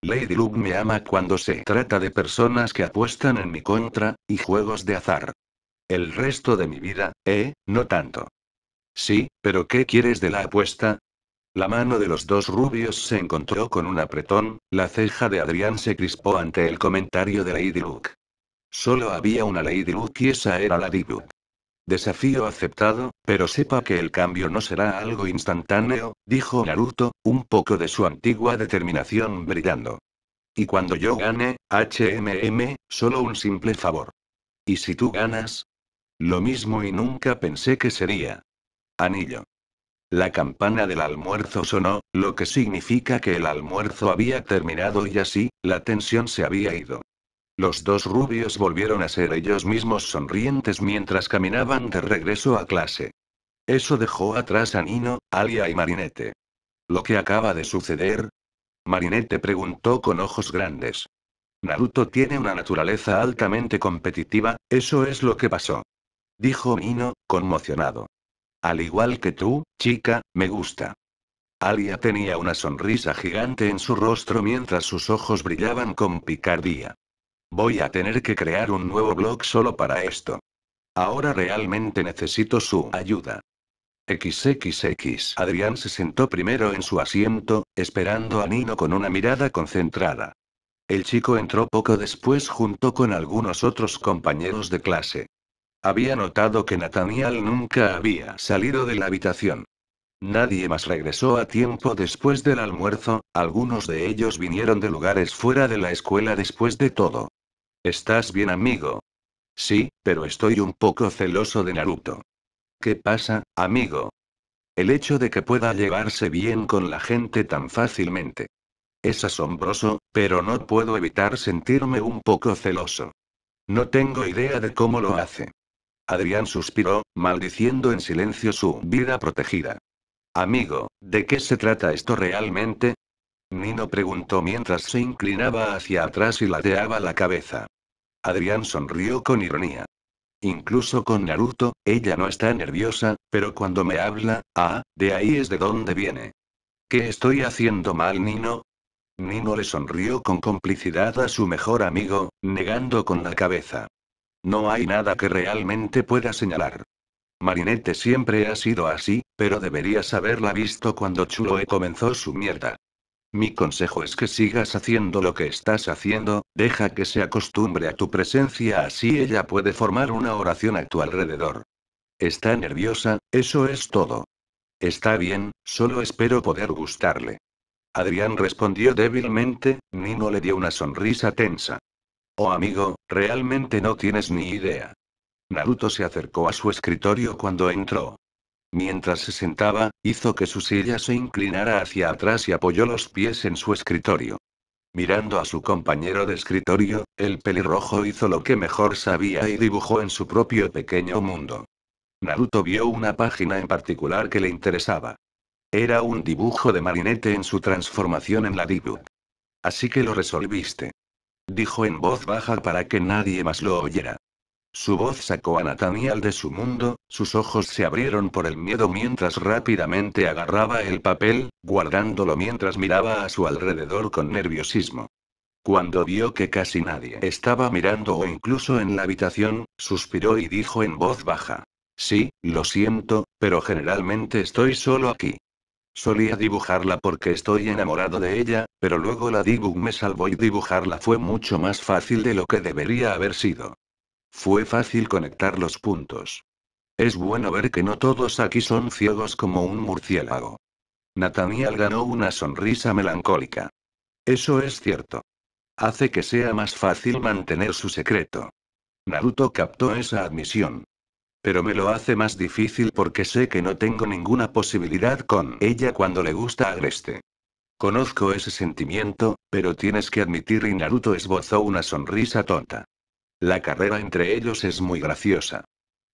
Lady Luke me ama cuando se trata de personas que apuestan en mi contra, y juegos de azar. El resto de mi vida, eh, no tanto. Sí, pero ¿qué quieres de la apuesta? La mano de los dos rubios se encontró con un apretón, la ceja de Adrián se crispó ante el comentario de Lady Luke. Solo había una Lady Luke y esa era la Luke. Desafío aceptado, pero sepa que el cambio no será algo instantáneo, dijo Naruto, un poco de su antigua determinación brillando. Y cuando yo gane, HMM, solo un simple favor. ¿Y si tú ganas? Lo mismo y nunca pensé que sería. Anillo. La campana del almuerzo sonó, lo que significa que el almuerzo había terminado y así, la tensión se había ido. Los dos rubios volvieron a ser ellos mismos sonrientes mientras caminaban de regreso a clase. Eso dejó atrás a Nino, Alia y Marinette. ¿Lo que acaba de suceder? Marinette preguntó con ojos grandes. Naruto tiene una naturaleza altamente competitiva, eso es lo que pasó. Dijo Nino, conmocionado. Al igual que tú, chica, me gusta. Alia tenía una sonrisa gigante en su rostro mientras sus ojos brillaban con picardía. Voy a tener que crear un nuevo blog solo para esto. Ahora realmente necesito su ayuda. XXX. Adrián se sentó primero en su asiento, esperando a Nino con una mirada concentrada. El chico entró poco después junto con algunos otros compañeros de clase. Había notado que Nathaniel nunca había salido de la habitación. Nadie más regresó a tiempo después del almuerzo, algunos de ellos vinieron de lugares fuera de la escuela después de todo. ¿Estás bien, amigo? Sí, pero estoy un poco celoso de Naruto. ¿Qué pasa, amigo? El hecho de que pueda llevarse bien con la gente tan fácilmente. Es asombroso, pero no puedo evitar sentirme un poco celoso. No tengo idea de cómo lo hace. Adrián suspiró, maldiciendo en silencio su vida protegida. Amigo, ¿de qué se trata esto realmente? Nino preguntó mientras se inclinaba hacia atrás y ladeaba la cabeza. Adrián sonrió con ironía. Incluso con Naruto, ella no está nerviosa, pero cuando me habla, ah, de ahí es de dónde viene. ¿Qué estoy haciendo mal, Nino? Nino le sonrió con complicidad a su mejor amigo, negando con la cabeza. No hay nada que realmente pueda señalar. Marinette siempre ha sido así, pero deberías haberla visto cuando Chuloe comenzó su mierda. Mi consejo es que sigas haciendo lo que estás haciendo, deja que se acostumbre a tu presencia así ella puede formar una oración a tu alrededor. Está nerviosa, eso es todo. Está bien, solo espero poder gustarle. Adrián respondió débilmente, Nino le dio una sonrisa tensa. Oh amigo, realmente no tienes ni idea. Naruto se acercó a su escritorio cuando entró. Mientras se sentaba, hizo que su silla se inclinara hacia atrás y apoyó los pies en su escritorio. Mirando a su compañero de escritorio, el pelirrojo hizo lo que mejor sabía y dibujó en su propio pequeño mundo. Naruto vio una página en particular que le interesaba. Era un dibujo de marinete en su transformación en la Dibu. Así que lo resolviste dijo en voz baja para que nadie más lo oyera. Su voz sacó a Nathaniel de su mundo, sus ojos se abrieron por el miedo mientras rápidamente agarraba el papel, guardándolo mientras miraba a su alrededor con nerviosismo. Cuando vio que casi nadie estaba mirando o incluso en la habitación, suspiró y dijo en voz baja. Sí, lo siento, pero generalmente estoy solo aquí. Solía dibujarla porque estoy enamorado de ella, pero luego la dibug me salvó y dibujarla fue mucho más fácil de lo que debería haber sido. Fue fácil conectar los puntos. Es bueno ver que no todos aquí son ciegos como un murciélago. Nathaniel ganó una sonrisa melancólica. Eso es cierto. Hace que sea más fácil mantener su secreto. Naruto captó esa admisión pero me lo hace más difícil porque sé que no tengo ninguna posibilidad con ella cuando le gusta a Agreste. Conozco ese sentimiento, pero tienes que admitir y Naruto esbozó una sonrisa tonta. La carrera entre ellos es muy graciosa.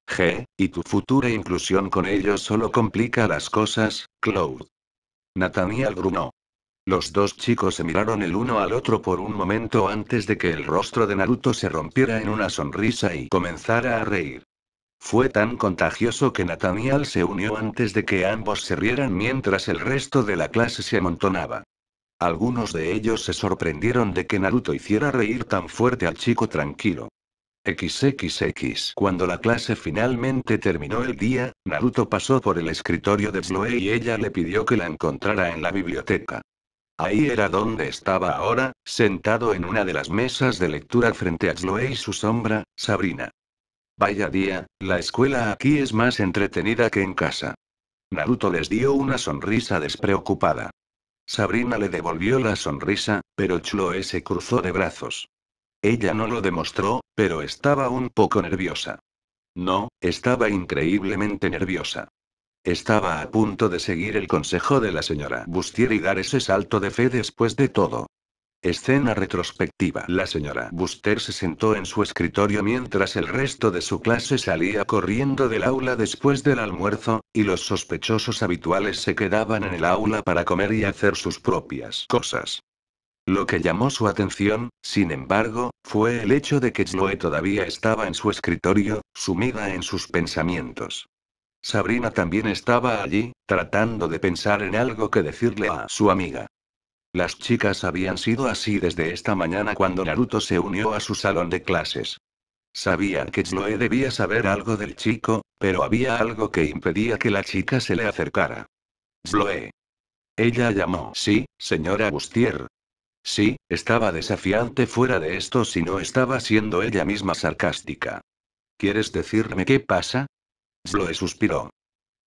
G, y tu futura inclusión con ellos solo complica las cosas, Cloud. Nathaniel grunó. Los dos chicos se miraron el uno al otro por un momento antes de que el rostro de Naruto se rompiera en una sonrisa y comenzara a reír. Fue tan contagioso que Nathaniel se unió antes de que ambos se rieran mientras el resto de la clase se amontonaba. Algunos de ellos se sorprendieron de que Naruto hiciera reír tan fuerte al chico tranquilo. XXX Cuando la clase finalmente terminó el día, Naruto pasó por el escritorio de Chloe y ella le pidió que la encontrara en la biblioteca. Ahí era donde estaba ahora, sentado en una de las mesas de lectura frente a Chloe y su sombra, Sabrina. Vaya día, la escuela aquí es más entretenida que en casa. Naruto les dio una sonrisa despreocupada. Sabrina le devolvió la sonrisa, pero Chloe se cruzó de brazos. Ella no lo demostró, pero estaba un poco nerviosa. No, estaba increíblemente nerviosa. Estaba a punto de seguir el consejo de la señora Bustier y dar ese salto de fe después de todo. Escena retrospectiva. La señora Buster se sentó en su escritorio mientras el resto de su clase salía corriendo del aula después del almuerzo, y los sospechosos habituales se quedaban en el aula para comer y hacer sus propias cosas. Lo que llamó su atención, sin embargo, fue el hecho de que Chloe todavía estaba en su escritorio, sumida en sus pensamientos. Sabrina también estaba allí, tratando de pensar en algo que decirle a su amiga. Las chicas habían sido así desde esta mañana cuando Naruto se unió a su salón de clases. Sabía que Chloe debía saber algo del chico, pero había algo que impedía que la chica se le acercara. Chloe. Ella llamó. Sí, señora Bustier. Sí, estaba desafiante fuera de esto si no estaba siendo ella misma sarcástica. ¿Quieres decirme qué pasa? Chloe suspiró.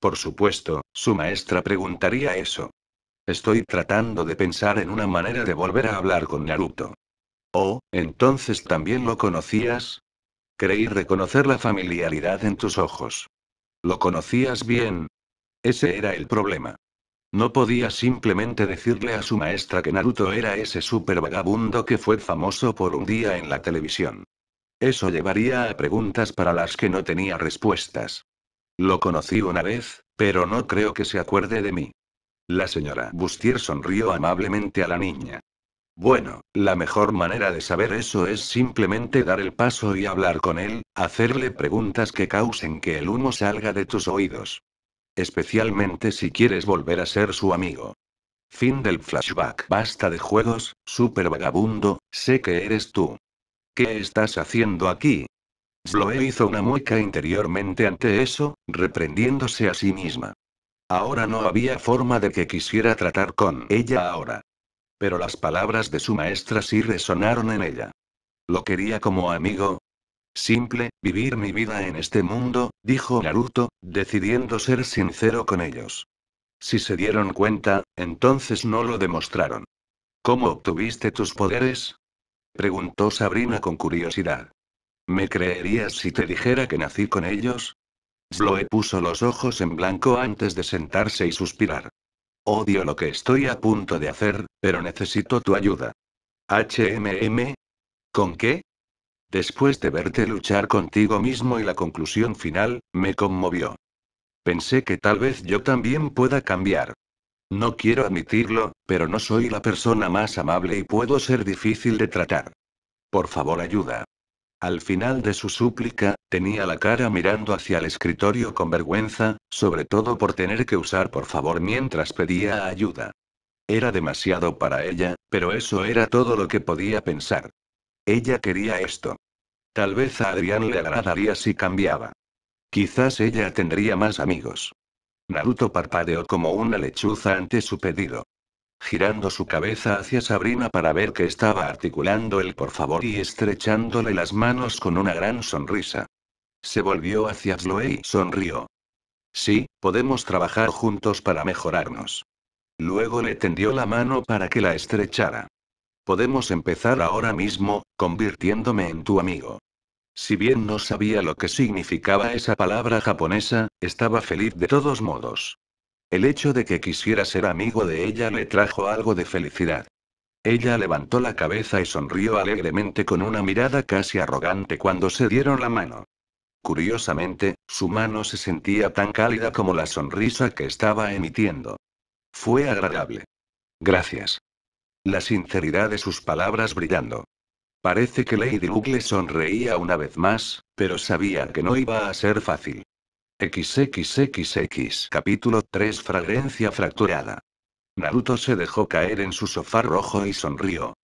Por supuesto, su maestra preguntaría eso. Estoy tratando de pensar en una manera de volver a hablar con Naruto. Oh, entonces también lo conocías. Creí reconocer la familiaridad en tus ojos. Lo conocías bien. Ese era el problema. No podía simplemente decirle a su maestra que Naruto era ese super vagabundo que fue famoso por un día en la televisión. Eso llevaría a preguntas para las que no tenía respuestas. Lo conocí una vez, pero no creo que se acuerde de mí. La señora Bustier sonrió amablemente a la niña. Bueno, la mejor manera de saber eso es simplemente dar el paso y hablar con él, hacerle preguntas que causen que el humo salga de tus oídos. Especialmente si quieres volver a ser su amigo. Fin del flashback. Basta de juegos, super vagabundo, sé que eres tú. ¿Qué estás haciendo aquí? Sloe hizo una mueca interiormente ante eso, reprendiéndose a sí misma. Ahora no había forma de que quisiera tratar con ella ahora. Pero las palabras de su maestra sí resonaron en ella. Lo quería como amigo. Simple, vivir mi vida en este mundo, dijo Naruto, decidiendo ser sincero con ellos. Si se dieron cuenta, entonces no lo demostraron. ¿Cómo obtuviste tus poderes? preguntó Sabrina con curiosidad. ¿Me creerías si te dijera que nací con ellos? Sloe puso los ojos en blanco antes de sentarse y suspirar. Odio lo que estoy a punto de hacer, pero necesito tu ayuda. HMM. ¿Con qué? Después de verte luchar contigo mismo y la conclusión final, me conmovió. Pensé que tal vez yo también pueda cambiar. No quiero admitirlo, pero no soy la persona más amable y puedo ser difícil de tratar. Por favor, ayuda. Al final de su súplica, tenía la cara mirando hacia el escritorio con vergüenza, sobre todo por tener que usar por favor mientras pedía ayuda. Era demasiado para ella, pero eso era todo lo que podía pensar. Ella quería esto. Tal vez a Adrián le agradaría si cambiaba. Quizás ella tendría más amigos. Naruto parpadeó como una lechuza ante su pedido girando su cabeza hacia Sabrina para ver que estaba articulando el por favor y estrechándole las manos con una gran sonrisa. Se volvió hacia Chloe y sonrió. Sí, podemos trabajar juntos para mejorarnos. Luego le tendió la mano para que la estrechara. Podemos empezar ahora mismo, convirtiéndome en tu amigo. Si bien no sabía lo que significaba esa palabra japonesa, estaba feliz de todos modos. El hecho de que quisiera ser amigo de ella le trajo algo de felicidad. Ella levantó la cabeza y sonrió alegremente con una mirada casi arrogante cuando se dieron la mano. Curiosamente, su mano se sentía tan cálida como la sonrisa que estaba emitiendo. Fue agradable. Gracias. La sinceridad de sus palabras brillando. Parece que Lady Luke le sonreía una vez más, pero sabía que no iba a ser fácil. XXXX Capítulo 3 Fragancia fracturada. Naruto se dejó caer en su sofá rojo y sonrió.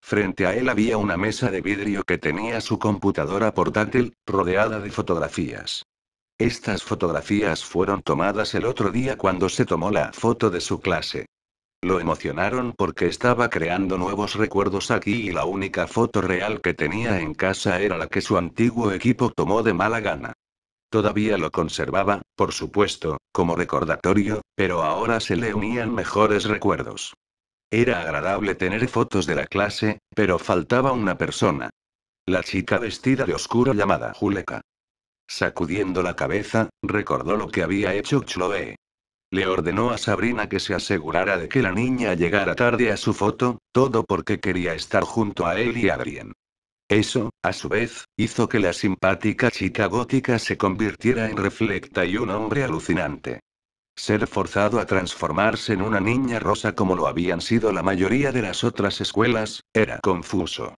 Frente a él había una mesa de vidrio que tenía su computadora portátil, rodeada de fotografías. Estas fotografías fueron tomadas el otro día cuando se tomó la foto de su clase. Lo emocionaron porque estaba creando nuevos recuerdos aquí y la única foto real que tenía en casa era la que su antiguo equipo tomó de mala gana. Todavía lo conservaba, por supuesto, como recordatorio, pero ahora se le unían mejores recuerdos. Era agradable tener fotos de la clase, pero faltaba una persona. La chica vestida de oscuro llamada Juleka. Sacudiendo la cabeza, recordó lo que había hecho Chloe. Le ordenó a Sabrina que se asegurara de que la niña llegara tarde a su foto, todo porque quería estar junto a él y Adrien. Eso, a su vez, hizo que la simpática chica gótica se convirtiera en reflecta y un hombre alucinante. Ser forzado a transformarse en una niña rosa como lo habían sido la mayoría de las otras escuelas, era confuso.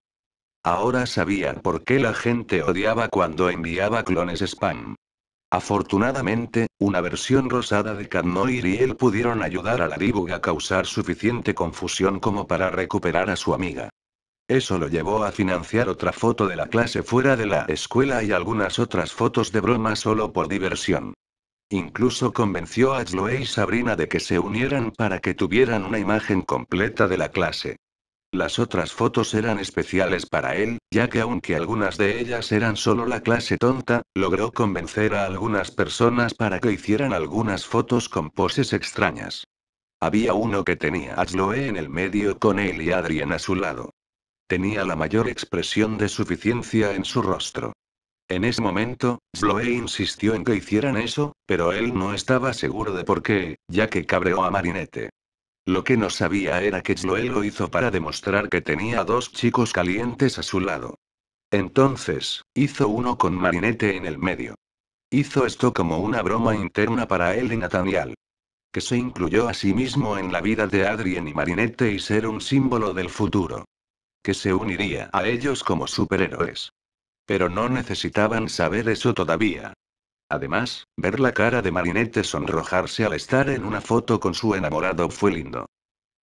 Ahora sabía por qué la gente odiaba cuando enviaba clones spam. Afortunadamente, una versión rosada de Cadno y él pudieron ayudar a la diva a causar suficiente confusión como para recuperar a su amiga. Eso lo llevó a financiar otra foto de la clase fuera de la escuela y algunas otras fotos de broma solo por diversión. Incluso convenció a Chloe y Sabrina de que se unieran para que tuvieran una imagen completa de la clase. Las otras fotos eran especiales para él, ya que aunque algunas de ellas eran solo la clase tonta, logró convencer a algunas personas para que hicieran algunas fotos con poses extrañas. Había uno que tenía a Chloe en el medio con él y Adrien a su lado tenía la mayor expresión de suficiencia en su rostro. En ese momento, Zloé insistió en que hicieran eso, pero él no estaba seguro de por qué, ya que cabreó a Marinette. Lo que no sabía era que Sloe lo hizo para demostrar que tenía dos chicos calientes a su lado. Entonces, hizo uno con Marinette en el medio. Hizo esto como una broma interna para él y Nathaniel. Que se incluyó a sí mismo en la vida de Adrien y Marinette y ser un símbolo del futuro que se uniría a ellos como superhéroes. Pero no necesitaban saber eso todavía. Además, ver la cara de Marinette sonrojarse al estar en una foto con su enamorado fue lindo.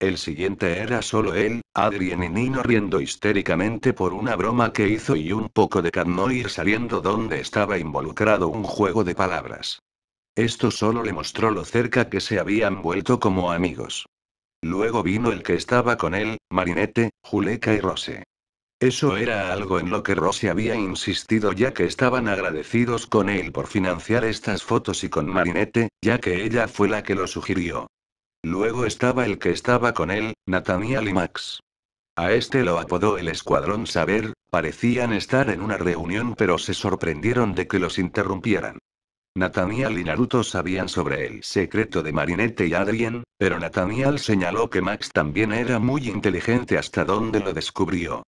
El siguiente era solo él, Adrien y Nino riendo histéricamente por una broma que hizo y un poco de ir saliendo donde estaba involucrado un juego de palabras. Esto solo le mostró lo cerca que se habían vuelto como amigos. Luego vino el que estaba con él, Marinette, Juleca y Rose. Eso era algo en lo que Rose había insistido ya que estaban agradecidos con él por financiar estas fotos y con Marinette, ya que ella fue la que lo sugirió. Luego estaba el que estaba con él, Nathaniel y Max. A este lo apodó el Escuadrón Saber, parecían estar en una reunión pero se sorprendieron de que los interrumpieran. Nathaniel y Naruto sabían sobre el secreto de Marinette y Adrien, pero Nathaniel señaló que Max también era muy inteligente hasta donde lo descubrió.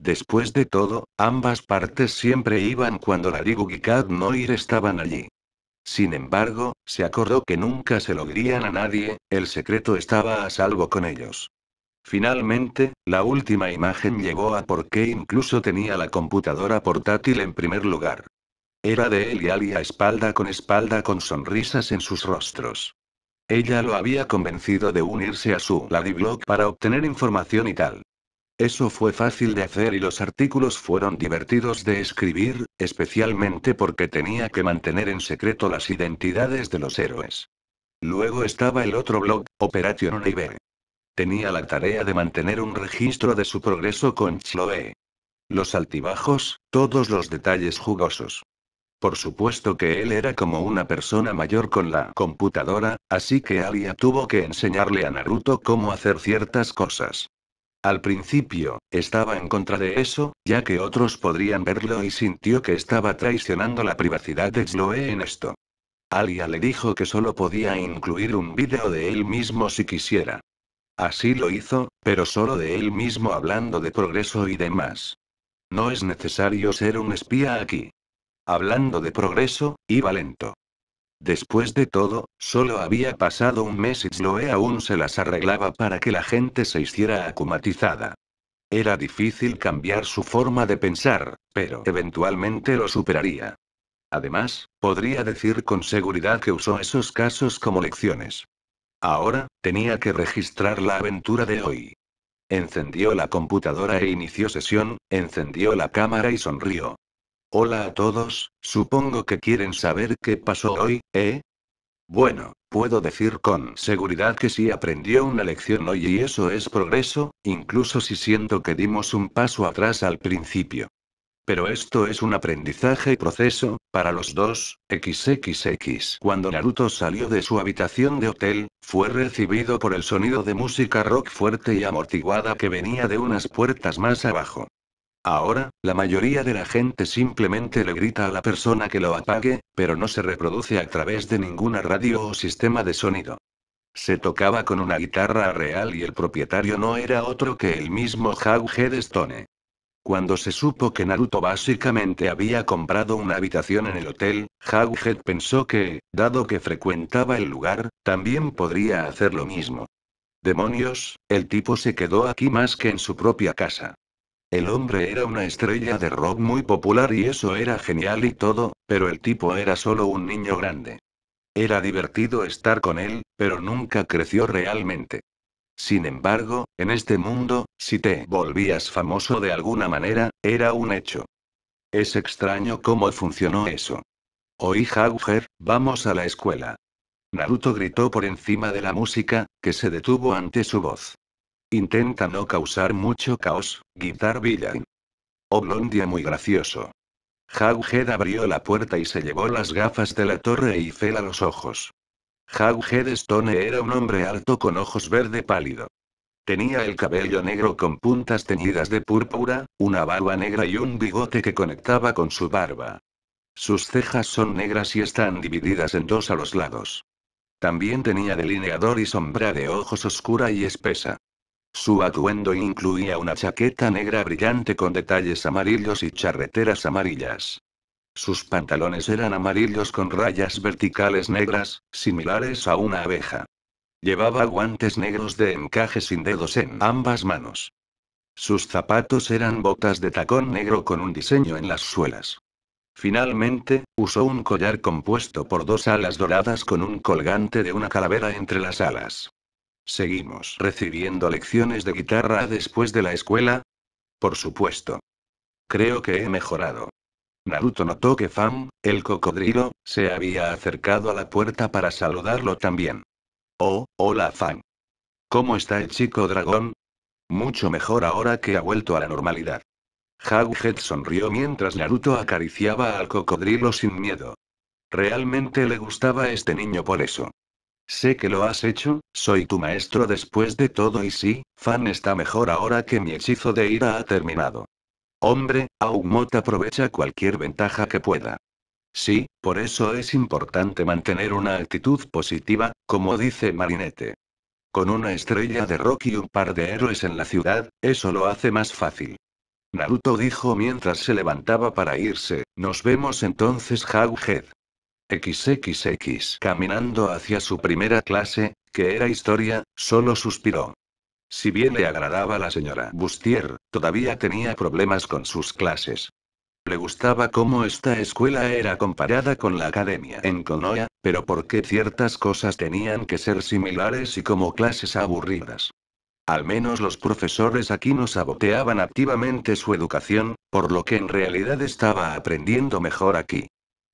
Después de todo, ambas partes siempre iban cuando la y Cat Noir estaban allí. Sin embargo, se acordó que nunca se lo dirían a nadie, el secreto estaba a salvo con ellos. Finalmente, la última imagen llegó a por qué incluso tenía la computadora portátil en primer lugar. Era de él y Alia espalda con espalda con sonrisas en sus rostros. Ella lo había convencido de unirse a su blog para obtener información y tal. Eso fue fácil de hacer y los artículos fueron divertidos de escribir, especialmente porque tenía que mantener en secreto las identidades de los héroes. Luego estaba el otro blog, Operation Univer. Tenía la tarea de mantener un registro de su progreso con Chloe. Los altibajos, todos los detalles jugosos. Por supuesto que él era como una persona mayor con la computadora, así que Alia tuvo que enseñarle a Naruto cómo hacer ciertas cosas. Al principio, estaba en contra de eso, ya que otros podrían verlo y sintió que estaba traicionando la privacidad de Chloe en esto. Alia le dijo que solo podía incluir un vídeo de él mismo si quisiera. Así lo hizo, pero solo de él mismo hablando de progreso y demás. No es necesario ser un espía aquí hablando de progreso, iba lento. Después de todo, solo había pasado un mes y Chloe aún se las arreglaba para que la gente se hiciera acumatizada. Era difícil cambiar su forma de pensar, pero eventualmente lo superaría. Además, podría decir con seguridad que usó esos casos como lecciones. Ahora, tenía que registrar la aventura de hoy. Encendió la computadora e inició sesión, encendió la cámara y sonrió. Hola a todos, supongo que quieren saber qué pasó hoy, ¿eh? Bueno, puedo decir con seguridad que sí aprendió una lección hoy y eso es progreso, incluso si siento que dimos un paso atrás al principio. Pero esto es un aprendizaje y proceso, para los dos, XXX. Cuando Naruto salió de su habitación de hotel, fue recibido por el sonido de música rock fuerte y amortiguada que venía de unas puertas más abajo. Ahora, la mayoría de la gente simplemente le grita a la persona que lo apague, pero no se reproduce a través de ninguna radio o sistema de sonido. Se tocaba con una guitarra real y el propietario no era otro que el mismo Howhead Stone. Cuando se supo que Naruto básicamente había comprado una habitación en el hotel, Howhead pensó que, dado que frecuentaba el lugar, también podría hacer lo mismo. Demonios, el tipo se quedó aquí más que en su propia casa. El hombre era una estrella de rock muy popular y eso era genial y todo, pero el tipo era solo un niño grande. Era divertido estar con él, pero nunca creció realmente. Sin embargo, en este mundo, si te volvías famoso de alguna manera, era un hecho. Es extraño cómo funcionó eso. Oí Hauger, vamos a la escuela. Naruto gritó por encima de la música, que se detuvo ante su voz. Intenta no causar mucho caos, Guitar Villain. Oblondia oh, muy gracioso. Jauhead abrió la puerta y se llevó las gafas de la torre Eiffel a los ojos. head Stone era un hombre alto con ojos verde pálido. Tenía el cabello negro con puntas teñidas de púrpura, una barba negra y un bigote que conectaba con su barba. Sus cejas son negras y están divididas en dos a los lados. También tenía delineador y sombra de ojos oscura y espesa. Su atuendo incluía una chaqueta negra brillante con detalles amarillos y charreteras amarillas. Sus pantalones eran amarillos con rayas verticales negras, similares a una abeja. Llevaba guantes negros de encaje sin dedos en ambas manos. Sus zapatos eran botas de tacón negro con un diseño en las suelas. Finalmente, usó un collar compuesto por dos alas doradas con un colgante de una calavera entre las alas. ¿Seguimos recibiendo lecciones de guitarra después de la escuela? Por supuesto. Creo que he mejorado. Naruto notó que Fam, el cocodrilo, se había acercado a la puerta para saludarlo también. Oh, hola Fan. ¿Cómo está el chico dragón? Mucho mejor ahora que ha vuelto a la normalidad. Jaujet sonrió mientras Naruto acariciaba al cocodrilo sin miedo. Realmente le gustaba este niño por eso. Sé que lo has hecho, soy tu maestro después de todo y sí, Fan está mejor ahora que mi hechizo de ira ha terminado. Hombre, Aumot aprovecha cualquier ventaja que pueda. Sí, por eso es importante mantener una actitud positiva, como dice Marinette. Con una estrella de rock y un par de héroes en la ciudad, eso lo hace más fácil. Naruto dijo mientras se levantaba para irse, nos vemos entonces Jauhead. XXX caminando hacia su primera clase, que era historia, solo suspiró. Si bien le agradaba la señora Bustier, todavía tenía problemas con sus clases. Le gustaba cómo esta escuela era comparada con la academia en Conoya, pero por qué ciertas cosas tenían que ser similares y como clases aburridas. Al menos los profesores aquí no saboteaban activamente su educación, por lo que en realidad estaba aprendiendo mejor aquí.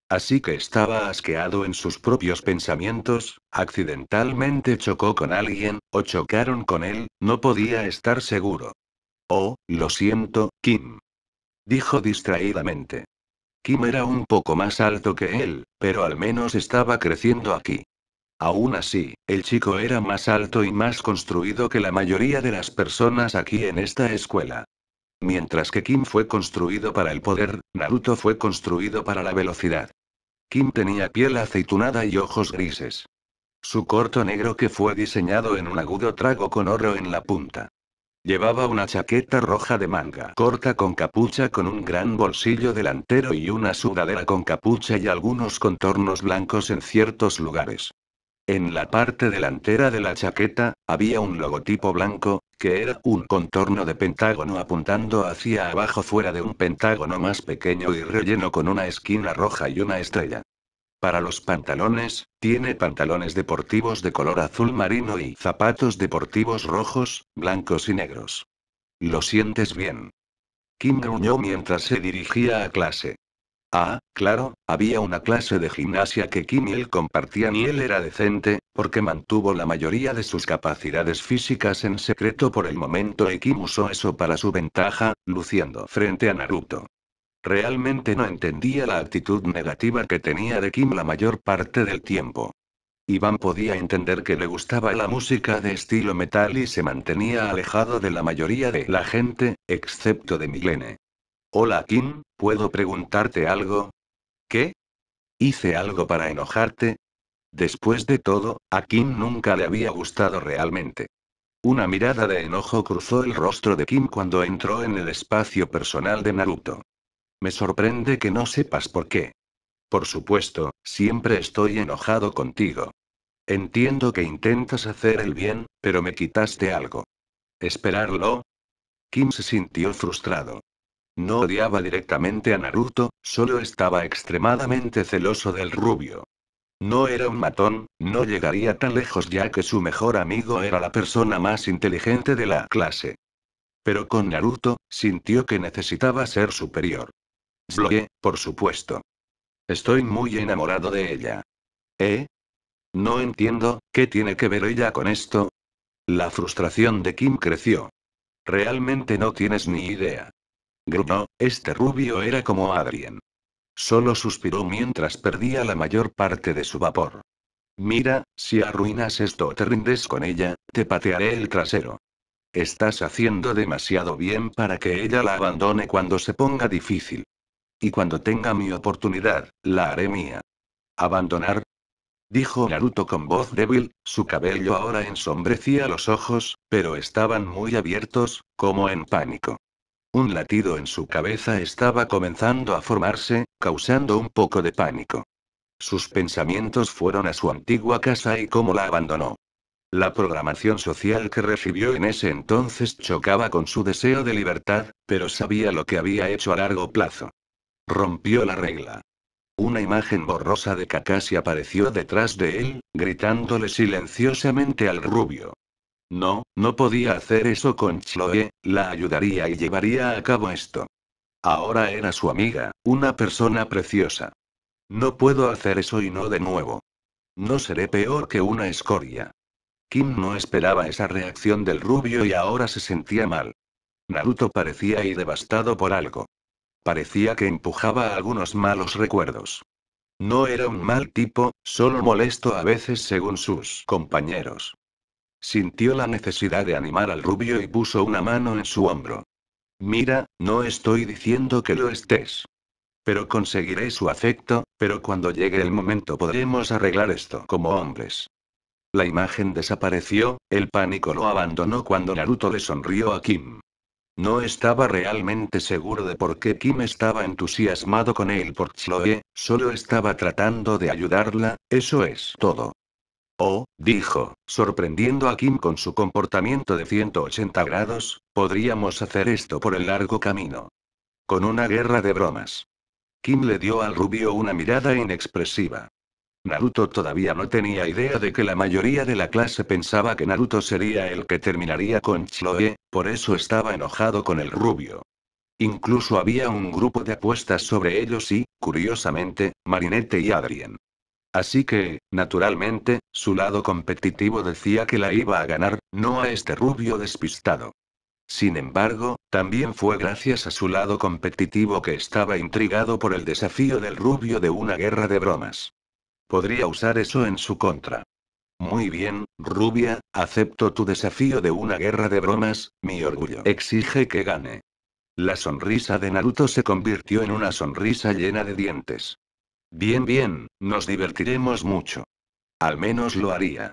Así que estaba asqueado en sus propios pensamientos, accidentalmente chocó con alguien, o chocaron con él, no podía estar seguro. Oh, lo siento, Kim. Dijo distraídamente. Kim era un poco más alto que él, pero al menos estaba creciendo aquí. Aún así, el chico era más alto y más construido que la mayoría de las personas aquí en esta escuela. Mientras que Kim fue construido para el poder, Naruto fue construido para la velocidad. Kim tenía piel aceitunada y ojos grises. Su corto negro que fue diseñado en un agudo trago con oro en la punta. Llevaba una chaqueta roja de manga corta con capucha con un gran bolsillo delantero y una sudadera con capucha y algunos contornos blancos en ciertos lugares. En la parte delantera de la chaqueta, había un logotipo blanco, que era un contorno de pentágono apuntando hacia abajo fuera de un pentágono más pequeño y relleno con una esquina roja y una estrella. Para los pantalones, tiene pantalones deportivos de color azul marino y zapatos deportivos rojos, blancos y negros. Lo sientes bien. Kim gruñó mientras se dirigía a clase. Ah, claro, había una clase de gimnasia que Kim y él compartían y él era decente, porque mantuvo la mayoría de sus capacidades físicas en secreto por el momento y Kim usó eso para su ventaja, luciendo frente a Naruto. Realmente no entendía la actitud negativa que tenía de Kim la mayor parte del tiempo. Iván podía entender que le gustaba la música de estilo metal y se mantenía alejado de la mayoría de la gente, excepto de Milene. Hola, Kim, ¿puedo preguntarte algo? ¿Qué? ¿Hice algo para enojarte? Después de todo, a Kim nunca le había gustado realmente. Una mirada de enojo cruzó el rostro de Kim cuando entró en el espacio personal de Naruto. Me sorprende que no sepas por qué. Por supuesto, siempre estoy enojado contigo. Entiendo que intentas hacer el bien, pero me quitaste algo. ¿Esperarlo? Kim se sintió frustrado. No odiaba directamente a Naruto, solo estaba extremadamente celoso del rubio. No era un matón, no llegaría tan lejos ya que su mejor amigo era la persona más inteligente de la clase. Pero con Naruto, sintió que necesitaba ser superior. Slogue, por supuesto. Estoy muy enamorado de ella. ¿Eh? No entiendo, ¿qué tiene que ver ella con esto? La frustración de Kim creció. Realmente no tienes ni idea. Gruñó, este rubio era como Adrien. Solo suspiró mientras perdía la mayor parte de su vapor. Mira, si arruinas esto o te rindes con ella, te patearé el trasero. Estás haciendo demasiado bien para que ella la abandone cuando se ponga difícil. Y cuando tenga mi oportunidad, la haré mía. ¿Abandonar? Dijo Naruto con voz débil, su cabello ahora ensombrecía los ojos, pero estaban muy abiertos, como en pánico. Un latido en su cabeza estaba comenzando a formarse, causando un poco de pánico. Sus pensamientos fueron a su antigua casa y cómo la abandonó. La programación social que recibió en ese entonces chocaba con su deseo de libertad, pero sabía lo que había hecho a largo plazo. Rompió la regla. Una imagen borrosa de Kakashi apareció detrás de él, gritándole silenciosamente al rubio. No, no podía hacer eso con Chloe, la ayudaría y llevaría a cabo esto. Ahora era su amiga, una persona preciosa. No puedo hacer eso y no de nuevo. No seré peor que una escoria. Kim no esperaba esa reacción del rubio y ahora se sentía mal. Naruto parecía y devastado por algo. Parecía que empujaba algunos malos recuerdos. No era un mal tipo, solo molesto a veces según sus compañeros. Sintió la necesidad de animar al rubio y puso una mano en su hombro. Mira, no estoy diciendo que lo estés. Pero conseguiré su afecto, pero cuando llegue el momento podremos arreglar esto como hombres. La imagen desapareció, el pánico lo abandonó cuando Naruto le sonrió a Kim. No estaba realmente seguro de por qué Kim estaba entusiasmado con él por Chloe, solo estaba tratando de ayudarla, eso es todo. Oh, dijo, sorprendiendo a Kim con su comportamiento de 180 grados, podríamos hacer esto por el largo camino. Con una guerra de bromas. Kim le dio al rubio una mirada inexpresiva. Naruto todavía no tenía idea de que la mayoría de la clase pensaba que Naruto sería el que terminaría con Chloe, por eso estaba enojado con el rubio. Incluso había un grupo de apuestas sobre ellos y, curiosamente, Marinette y Adrien. Así que, naturalmente, su lado competitivo decía que la iba a ganar, no a este rubio despistado. Sin embargo, también fue gracias a su lado competitivo que estaba intrigado por el desafío del rubio de una guerra de bromas. Podría usar eso en su contra. Muy bien, rubia, acepto tu desafío de una guerra de bromas, mi orgullo exige que gane. La sonrisa de Naruto se convirtió en una sonrisa llena de dientes. Bien, bien, nos divertiremos mucho. Al menos lo haría.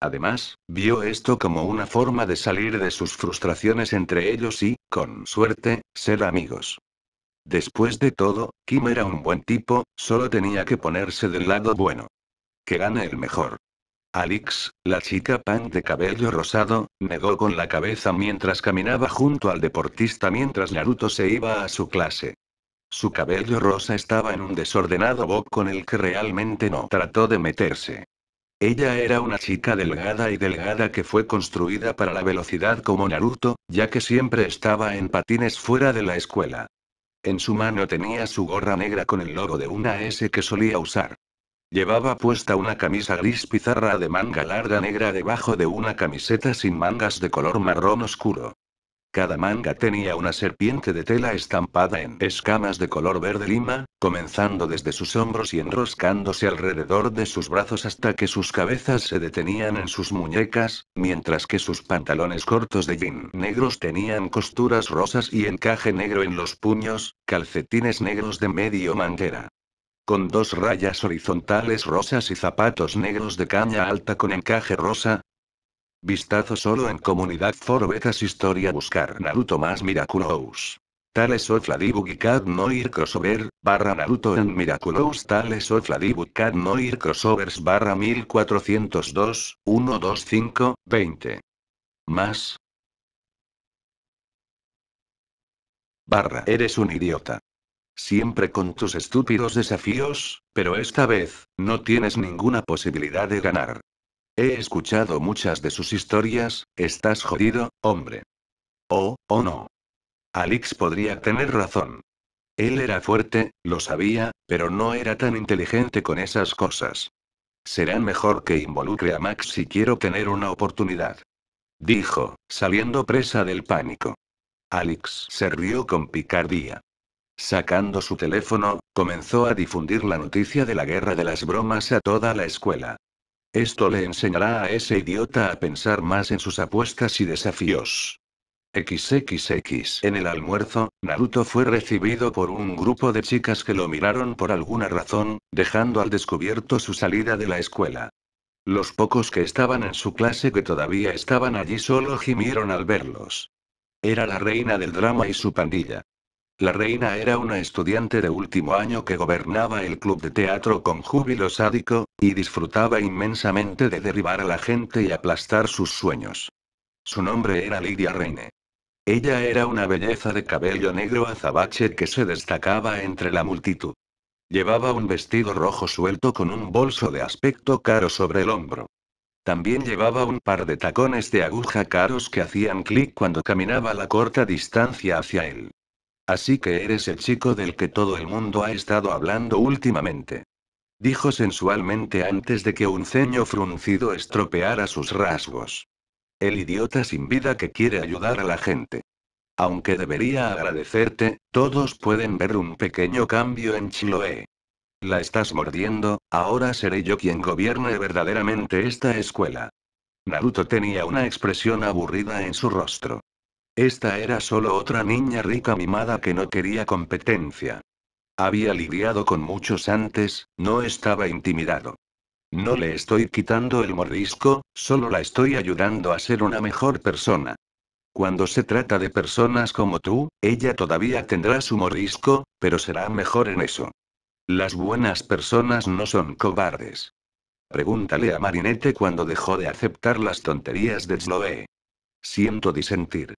Además, vio esto como una forma de salir de sus frustraciones entre ellos y, con suerte, ser amigos. Después de todo, Kim era un buen tipo, solo tenía que ponerse del lado bueno. Que gane el mejor. Alix, la chica pan de cabello rosado, negó con la cabeza mientras caminaba junto al deportista mientras Naruto se iba a su clase. Su cabello rosa estaba en un desordenado bob con el que realmente no trató de meterse. Ella era una chica delgada y delgada que fue construida para la velocidad como Naruto, ya que siempre estaba en patines fuera de la escuela. En su mano tenía su gorra negra con el logo de una S que solía usar. Llevaba puesta una camisa gris pizarra de manga larga negra debajo de una camiseta sin mangas de color marrón oscuro. Cada manga tenía una serpiente de tela estampada en escamas de color verde lima, comenzando desde sus hombros y enroscándose alrededor de sus brazos hasta que sus cabezas se detenían en sus muñecas, mientras que sus pantalones cortos de jean negros tenían costuras rosas y encaje negro en los puños, calcetines negros de medio manguera con dos rayas horizontales rosas y zapatos negros de caña alta con encaje rosa, Vistazo solo en Comunidad foro betas Historia Buscar Naruto más Miraculous. Tales of Ladybug Cat Noir Crossover, barra Naruto en Miraculous Tales of Ladybug Cat Noir Crossovers barra 1402, 125, 20. Más. Barra Eres un idiota. Siempre con tus estúpidos desafíos, pero esta vez, no tienes ninguna posibilidad de ganar. He escuchado muchas de sus historias, estás jodido, hombre. Oh, o no. Alex podría tener razón. Él era fuerte, lo sabía, pero no era tan inteligente con esas cosas. Será mejor que involucre a Max si quiero tener una oportunidad. Dijo, saliendo presa del pánico. Alex se rió con picardía. Sacando su teléfono, comenzó a difundir la noticia de la guerra de las bromas a toda la escuela. Esto le enseñará a ese idiota a pensar más en sus apuestas y desafíos. XXX En el almuerzo, Naruto fue recibido por un grupo de chicas que lo miraron por alguna razón, dejando al descubierto su salida de la escuela. Los pocos que estaban en su clase que todavía estaban allí solo gimieron al verlos. Era la reina del drama y su pandilla. La reina era una estudiante de último año que gobernaba el club de teatro con júbilo sádico, y disfrutaba inmensamente de derribar a la gente y aplastar sus sueños. Su nombre era Lidia Reine. Ella era una belleza de cabello negro azabache que se destacaba entre la multitud. Llevaba un vestido rojo suelto con un bolso de aspecto caro sobre el hombro. También llevaba un par de tacones de aguja caros que hacían clic cuando caminaba la corta distancia hacia él. Así que eres el chico del que todo el mundo ha estado hablando últimamente. Dijo sensualmente antes de que un ceño fruncido estropeara sus rasgos. El idiota sin vida que quiere ayudar a la gente. Aunque debería agradecerte, todos pueden ver un pequeño cambio en Chiloé. La estás mordiendo, ahora seré yo quien gobierne verdaderamente esta escuela. Naruto tenía una expresión aburrida en su rostro. Esta era solo otra niña rica mimada que no quería competencia. Había lidiado con muchos antes, no estaba intimidado. No le estoy quitando el morrisco, solo la estoy ayudando a ser una mejor persona. Cuando se trata de personas como tú, ella todavía tendrá su morrisco, pero será mejor en eso. Las buenas personas no son cobardes. Pregúntale a Marinette cuando dejó de aceptar las tonterías de Sloe. Siento disentir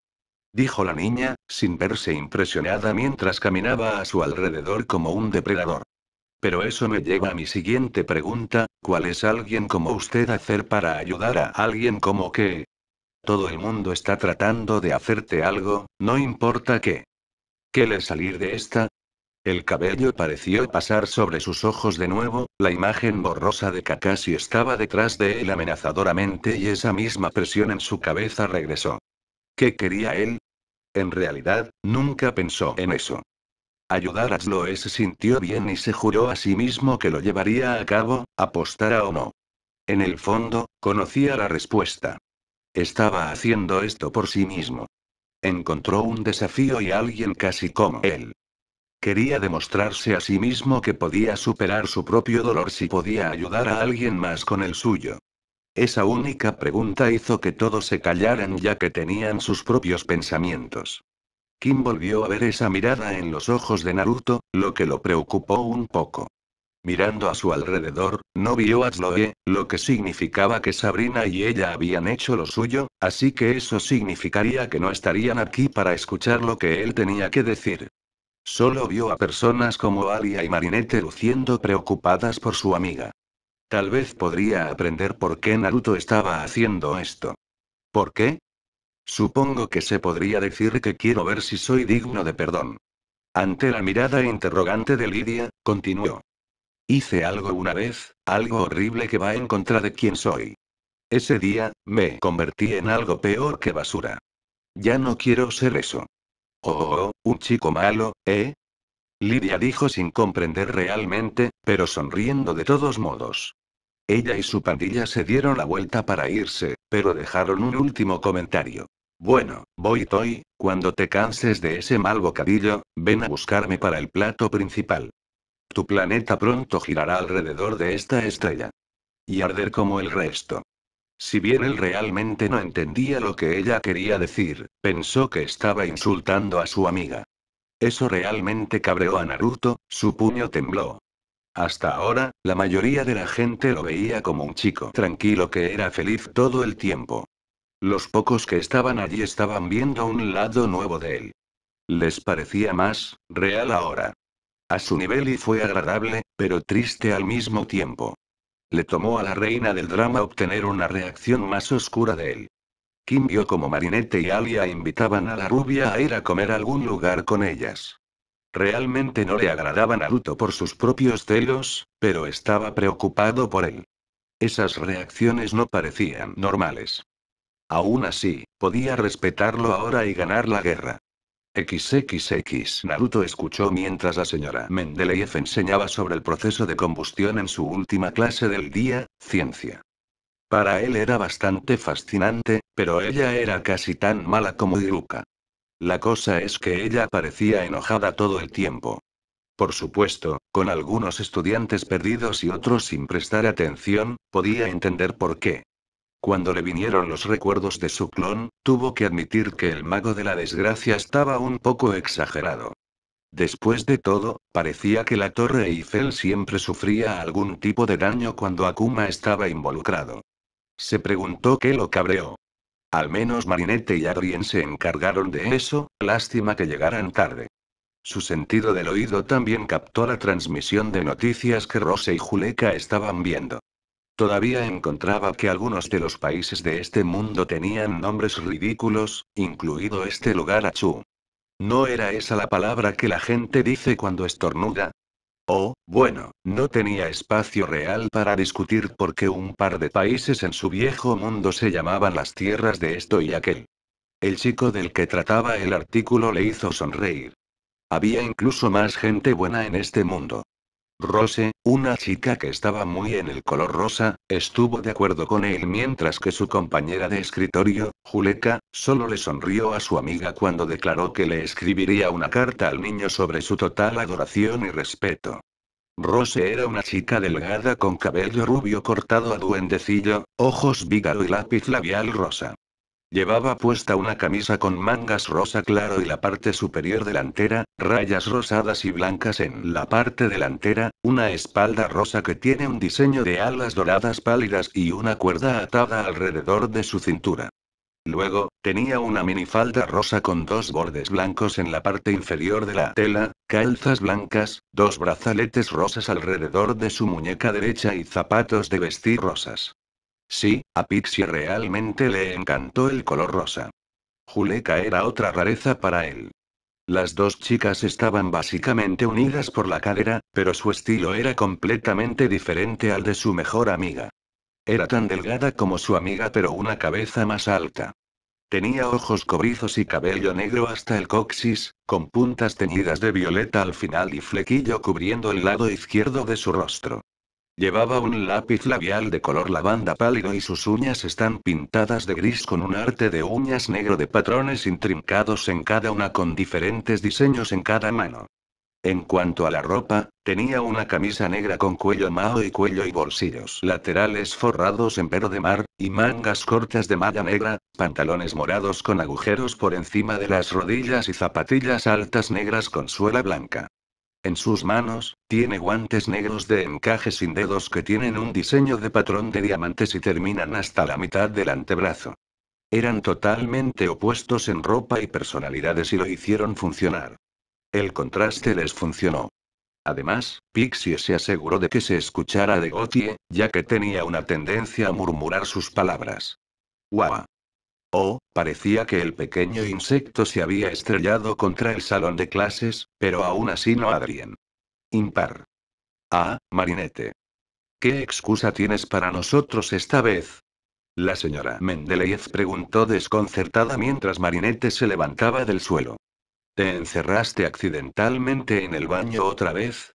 dijo la niña, sin verse impresionada mientras caminaba a su alrededor como un depredador. Pero eso me lleva a mi siguiente pregunta, ¿cuál es alguien como usted hacer para ayudar a alguien como que... Todo el mundo está tratando de hacerte algo, no importa qué. ¿Qué le salir de esta? El cabello pareció pasar sobre sus ojos de nuevo, la imagen borrosa de Kakashi estaba detrás de él amenazadoramente y esa misma presión en su cabeza regresó. ¿Qué quería él? En realidad, nunca pensó en eso. Ayudar a Sloe se sintió bien y se juró a sí mismo que lo llevaría a cabo, apostara o no. En el fondo, conocía la respuesta. Estaba haciendo esto por sí mismo. Encontró un desafío y alguien casi como él. Quería demostrarse a sí mismo que podía superar su propio dolor si podía ayudar a alguien más con el suyo. Esa única pregunta hizo que todos se callaran ya que tenían sus propios pensamientos. Kim volvió a ver esa mirada en los ojos de Naruto, lo que lo preocupó un poco. Mirando a su alrededor, no vio a Chloe, lo que significaba que Sabrina y ella habían hecho lo suyo, así que eso significaría que no estarían aquí para escuchar lo que él tenía que decir. Solo vio a personas como Alia y Marinette luciendo preocupadas por su amiga. Tal vez podría aprender por qué Naruto estaba haciendo esto. ¿Por qué? Supongo que se podría decir que quiero ver si soy digno de perdón. Ante la mirada interrogante de Lidia, continuó. Hice algo una vez, algo horrible que va en contra de quien soy. Ese día, me convertí en algo peor que basura. Ya no quiero ser eso. Oh, oh un chico malo, ¿eh? Lidia dijo sin comprender realmente, pero sonriendo de todos modos. Ella y su pandilla se dieron la vuelta para irse, pero dejaron un último comentario. Bueno, voy Toy, cuando te canses de ese mal bocadillo, ven a buscarme para el plato principal. Tu planeta pronto girará alrededor de esta estrella. Y arder como el resto. Si bien él realmente no entendía lo que ella quería decir, pensó que estaba insultando a su amiga. Eso realmente cabreó a Naruto, su puño tembló, hasta ahora, la mayoría de la gente lo veía como un chico tranquilo que era feliz todo el tiempo. Los pocos que estaban allí estaban viendo un lado nuevo de él. Les parecía más real ahora. A su nivel y fue agradable, pero triste al mismo tiempo. Le tomó a la reina del drama obtener una reacción más oscura de él. Kim vio como Marinette y Alia invitaban a la rubia a ir a comer a algún lugar con ellas. Realmente no le agradaba Naruto por sus propios celos, pero estaba preocupado por él. Esas reacciones no parecían normales. Aún así, podía respetarlo ahora y ganar la guerra. XXX Naruto escuchó mientras la señora Mendeleev enseñaba sobre el proceso de combustión en su última clase del día, ciencia. Para él era bastante fascinante, pero ella era casi tan mala como Iruka. La cosa es que ella parecía enojada todo el tiempo. Por supuesto, con algunos estudiantes perdidos y otros sin prestar atención, podía entender por qué. Cuando le vinieron los recuerdos de su clon, tuvo que admitir que el mago de la desgracia estaba un poco exagerado. Después de todo, parecía que la torre Eiffel siempre sufría algún tipo de daño cuando Akuma estaba involucrado. Se preguntó qué lo cabreó. Al menos Marinette y Adrien se encargaron de eso, lástima que llegaran tarde. Su sentido del oído también captó la transmisión de noticias que Rose y Juleka estaban viendo. Todavía encontraba que algunos de los países de este mundo tenían nombres ridículos, incluido este lugar Achu. ¿No era esa la palabra que la gente dice cuando estornuda? Oh, bueno, no tenía espacio real para discutir porque un par de países en su viejo mundo se llamaban las tierras de esto y aquel. El chico del que trataba el artículo le hizo sonreír. Había incluso más gente buena en este mundo. Rose, una chica que estaba muy en el color rosa, estuvo de acuerdo con él mientras que su compañera de escritorio, Juleka, solo le sonrió a su amiga cuando declaró que le escribiría una carta al niño sobre su total adoración y respeto. Rose era una chica delgada con cabello rubio cortado a duendecillo, ojos vígaro y lápiz labial rosa. Llevaba puesta una camisa con mangas rosa claro y la parte superior delantera, rayas rosadas y blancas en la parte delantera, una espalda rosa que tiene un diseño de alas doradas pálidas y una cuerda atada alrededor de su cintura. Luego, tenía una minifalda rosa con dos bordes blancos en la parte inferior de la tela, calzas blancas, dos brazaletes rosas alrededor de su muñeca derecha y zapatos de vestir rosas. Sí, a Pixie realmente le encantó el color rosa. Juleca era otra rareza para él. Las dos chicas estaban básicamente unidas por la cadera, pero su estilo era completamente diferente al de su mejor amiga. Era tan delgada como su amiga pero una cabeza más alta. Tenía ojos cobrizos y cabello negro hasta el coxis, con puntas teñidas de violeta al final y flequillo cubriendo el lado izquierdo de su rostro. Llevaba un lápiz labial de color lavanda pálido y sus uñas están pintadas de gris con un arte de uñas negro de patrones intrincados en cada una con diferentes diseños en cada mano. En cuanto a la ropa, tenía una camisa negra con cuello mao y cuello y bolsillos laterales forrados en pero de mar, y mangas cortas de malla negra, pantalones morados con agujeros por encima de las rodillas y zapatillas altas negras con suela blanca. En sus manos, tiene guantes negros de encaje sin dedos que tienen un diseño de patrón de diamantes y terminan hasta la mitad del antebrazo. Eran totalmente opuestos en ropa y personalidades y lo hicieron funcionar. El contraste les funcionó. Además, Pixie se aseguró de que se escuchara de Gautier, ya que tenía una tendencia a murmurar sus palabras. ¡Guau! Oh, parecía que el pequeño insecto se había estrellado contra el salón de clases, pero aún así no Adrien. Impar. Ah, Marinete. ¿Qué excusa tienes para nosotros esta vez? La señora Mendeleev preguntó desconcertada mientras Marinete se levantaba del suelo. ¿Te encerraste accidentalmente en el baño otra vez?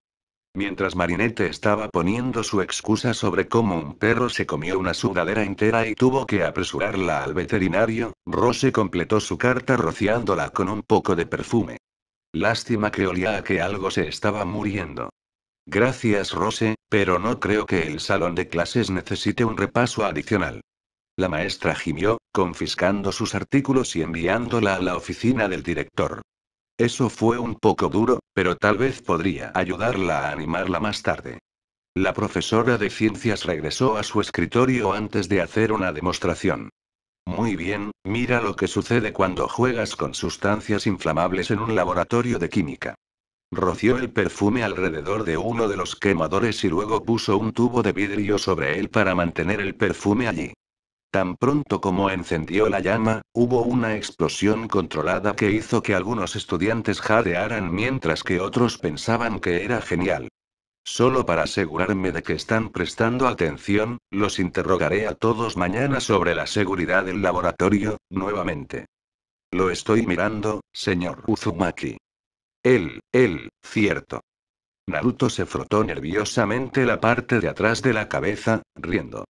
Mientras Marinette estaba poniendo su excusa sobre cómo un perro se comió una sudadera entera y tuvo que apresurarla al veterinario, Rose completó su carta rociándola con un poco de perfume. Lástima que olía a que algo se estaba muriendo. Gracias Rose, pero no creo que el salón de clases necesite un repaso adicional. La maestra gimió, confiscando sus artículos y enviándola a la oficina del director. Eso fue un poco duro, pero tal vez podría ayudarla a animarla más tarde. La profesora de ciencias regresó a su escritorio antes de hacer una demostración. Muy bien, mira lo que sucede cuando juegas con sustancias inflamables en un laboratorio de química. Roció el perfume alrededor de uno de los quemadores y luego puso un tubo de vidrio sobre él para mantener el perfume allí. Tan pronto como encendió la llama, hubo una explosión controlada que hizo que algunos estudiantes jadearan mientras que otros pensaban que era genial. Solo para asegurarme de que están prestando atención, los interrogaré a todos mañana sobre la seguridad del laboratorio, nuevamente. Lo estoy mirando, señor Uzumaki. Él, él, cierto. Naruto se frotó nerviosamente la parte de atrás de la cabeza, riendo.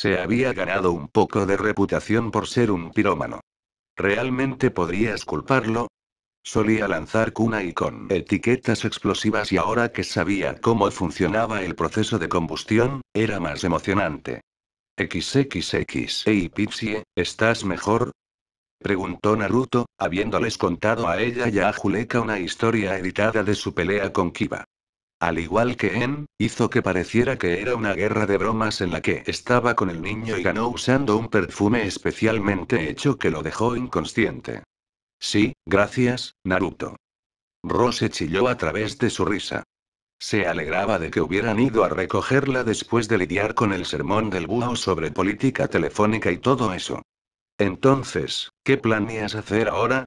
Se había ganado un poco de reputación por ser un pirómano. ¿Realmente podrías culparlo? Solía lanzar cuna y con etiquetas explosivas y ahora que sabía cómo funcionaba el proceso de combustión, era más emocionante. XXX y ¿estás mejor? Preguntó Naruto, habiéndoles contado a ella y a Juleka una historia editada de su pelea con Kiba al igual que en, hizo que pareciera que era una guerra de bromas en la que estaba con el niño y ganó usando un perfume especialmente hecho que lo dejó inconsciente. Sí, gracias, Naruto. Rose chilló a través de su risa. Se alegraba de que hubieran ido a recogerla después de lidiar con el sermón del búho sobre política telefónica y todo eso. Entonces, ¿qué planeas hacer ahora?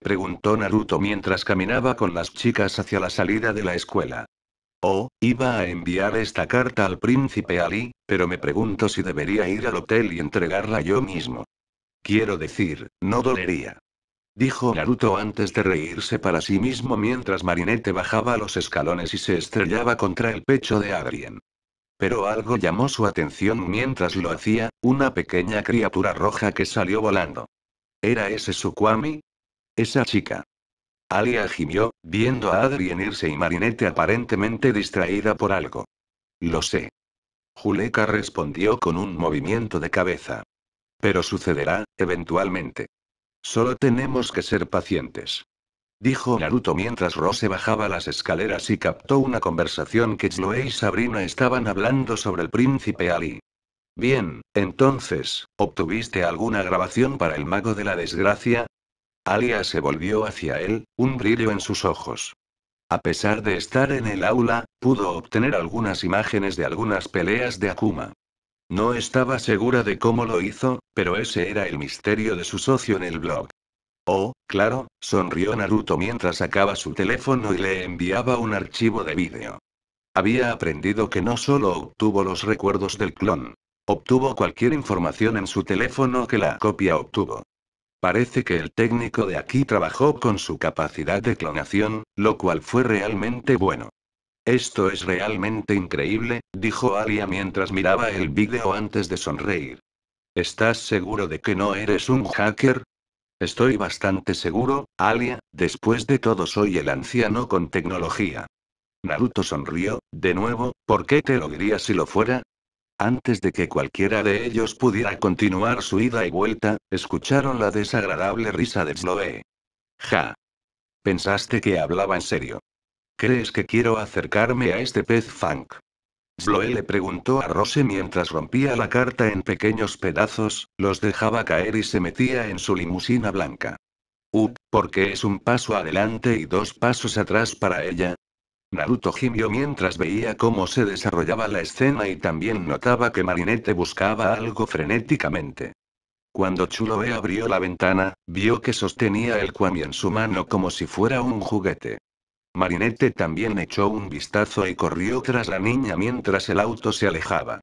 preguntó Naruto mientras caminaba con las chicas hacia la salida de la escuela. Oh, iba a enviar esta carta al príncipe Ali, pero me pregunto si debería ir al hotel y entregarla yo mismo. Quiero decir, no dolería. Dijo Naruto antes de reírse para sí mismo mientras Marinette bajaba los escalones y se estrellaba contra el pecho de Adrien. Pero algo llamó su atención mientras lo hacía, una pequeña criatura roja que salió volando. ¿Era ese Sukwami? Esa chica. Alia gimió, viendo a Adrien irse y Marinette aparentemente distraída por algo. Lo sé. Juleka respondió con un movimiento de cabeza. Pero sucederá, eventualmente. Solo tenemos que ser pacientes. Dijo Naruto mientras Rose bajaba las escaleras y captó una conversación que Chloe y Sabrina estaban hablando sobre el príncipe Ali. Bien, entonces, ¿obtuviste alguna grabación para el mago de la desgracia? Alia se volvió hacia él, un brillo en sus ojos. A pesar de estar en el aula, pudo obtener algunas imágenes de algunas peleas de Akuma. No estaba segura de cómo lo hizo, pero ese era el misterio de su socio en el blog. Oh, claro, sonrió Naruto mientras sacaba su teléfono y le enviaba un archivo de vídeo. Había aprendido que no solo obtuvo los recuerdos del clon, obtuvo cualquier información en su teléfono que la copia obtuvo. Parece que el técnico de aquí trabajó con su capacidad de clonación, lo cual fue realmente bueno. Esto es realmente increíble, dijo Alia mientras miraba el vídeo antes de sonreír. ¿Estás seguro de que no eres un hacker? Estoy bastante seguro, Alia, después de todo soy el anciano con tecnología. Naruto sonrió, de nuevo, ¿por qué te lo diría si lo fuera? Antes de que cualquiera de ellos pudiera continuar su ida y vuelta, escucharon la desagradable risa de Sloe. Ja. Pensaste que hablaba en serio. ¿Crees que quiero acercarme a este pez funk? Sloe le preguntó a Rose mientras rompía la carta en pequeños pedazos, los dejaba caer y se metía en su limusina blanca. Uh, porque es un paso adelante y dos pasos atrás para ella, Naruto gimió mientras veía cómo se desarrollaba la escena y también notaba que Marinette buscaba algo frenéticamente. Cuando Chuloe abrió la ventana, vio que sostenía el Kwami en su mano como si fuera un juguete. Marinette también echó un vistazo y corrió tras la niña mientras el auto se alejaba.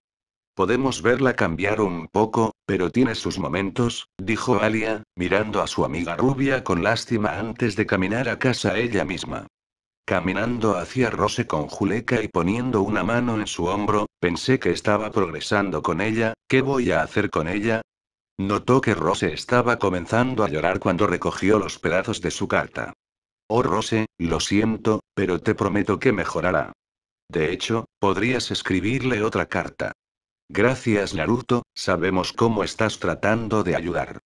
Podemos verla cambiar un poco, pero tiene sus momentos, dijo Alia, mirando a su amiga rubia con lástima antes de caminar a casa ella misma. Caminando hacia Rose con Juleka y poniendo una mano en su hombro, pensé que estaba progresando con ella, ¿qué voy a hacer con ella? Notó que Rose estaba comenzando a llorar cuando recogió los pedazos de su carta. Oh Rose, lo siento, pero te prometo que mejorará. De hecho, podrías escribirle otra carta. Gracias Naruto, sabemos cómo estás tratando de ayudar.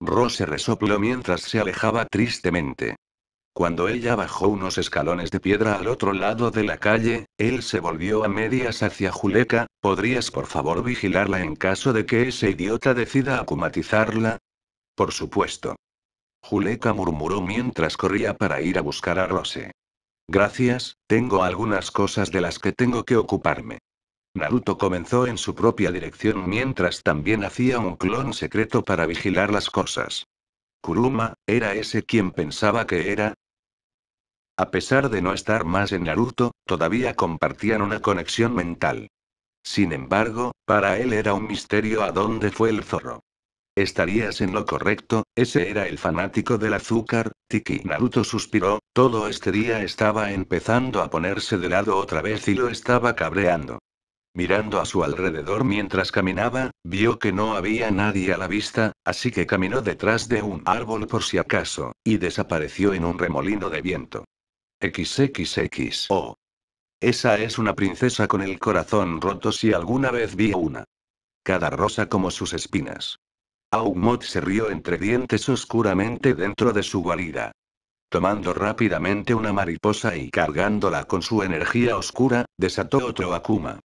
Rose resopló mientras se alejaba tristemente. Cuando ella bajó unos escalones de piedra al otro lado de la calle, él se volvió a medias hacia Juleka, ¿podrías por favor vigilarla en caso de que ese idiota decida acumatizarla? Por supuesto. Juleka murmuró mientras corría para ir a buscar a Rose. Gracias, tengo algunas cosas de las que tengo que ocuparme. Naruto comenzó en su propia dirección mientras también hacía un clon secreto para vigilar las cosas. Kuruma, ¿era ese quien pensaba que era? A pesar de no estar más en Naruto, todavía compartían una conexión mental. Sin embargo, para él era un misterio a dónde fue el zorro. Estarías en lo correcto, ese era el fanático del azúcar, Tiki. Naruto suspiró, todo este día estaba empezando a ponerse de lado otra vez y lo estaba cabreando. Mirando a su alrededor mientras caminaba, vio que no había nadie a la vista, así que caminó detrás de un árbol por si acaso, y desapareció en un remolino de viento. XXX. Oh. Esa es una princesa con el corazón roto si alguna vez vi una. Cada rosa como sus espinas. Aumot se rió entre dientes oscuramente dentro de su guarida. Tomando rápidamente una mariposa y cargándola con su energía oscura, desató otro Akuma.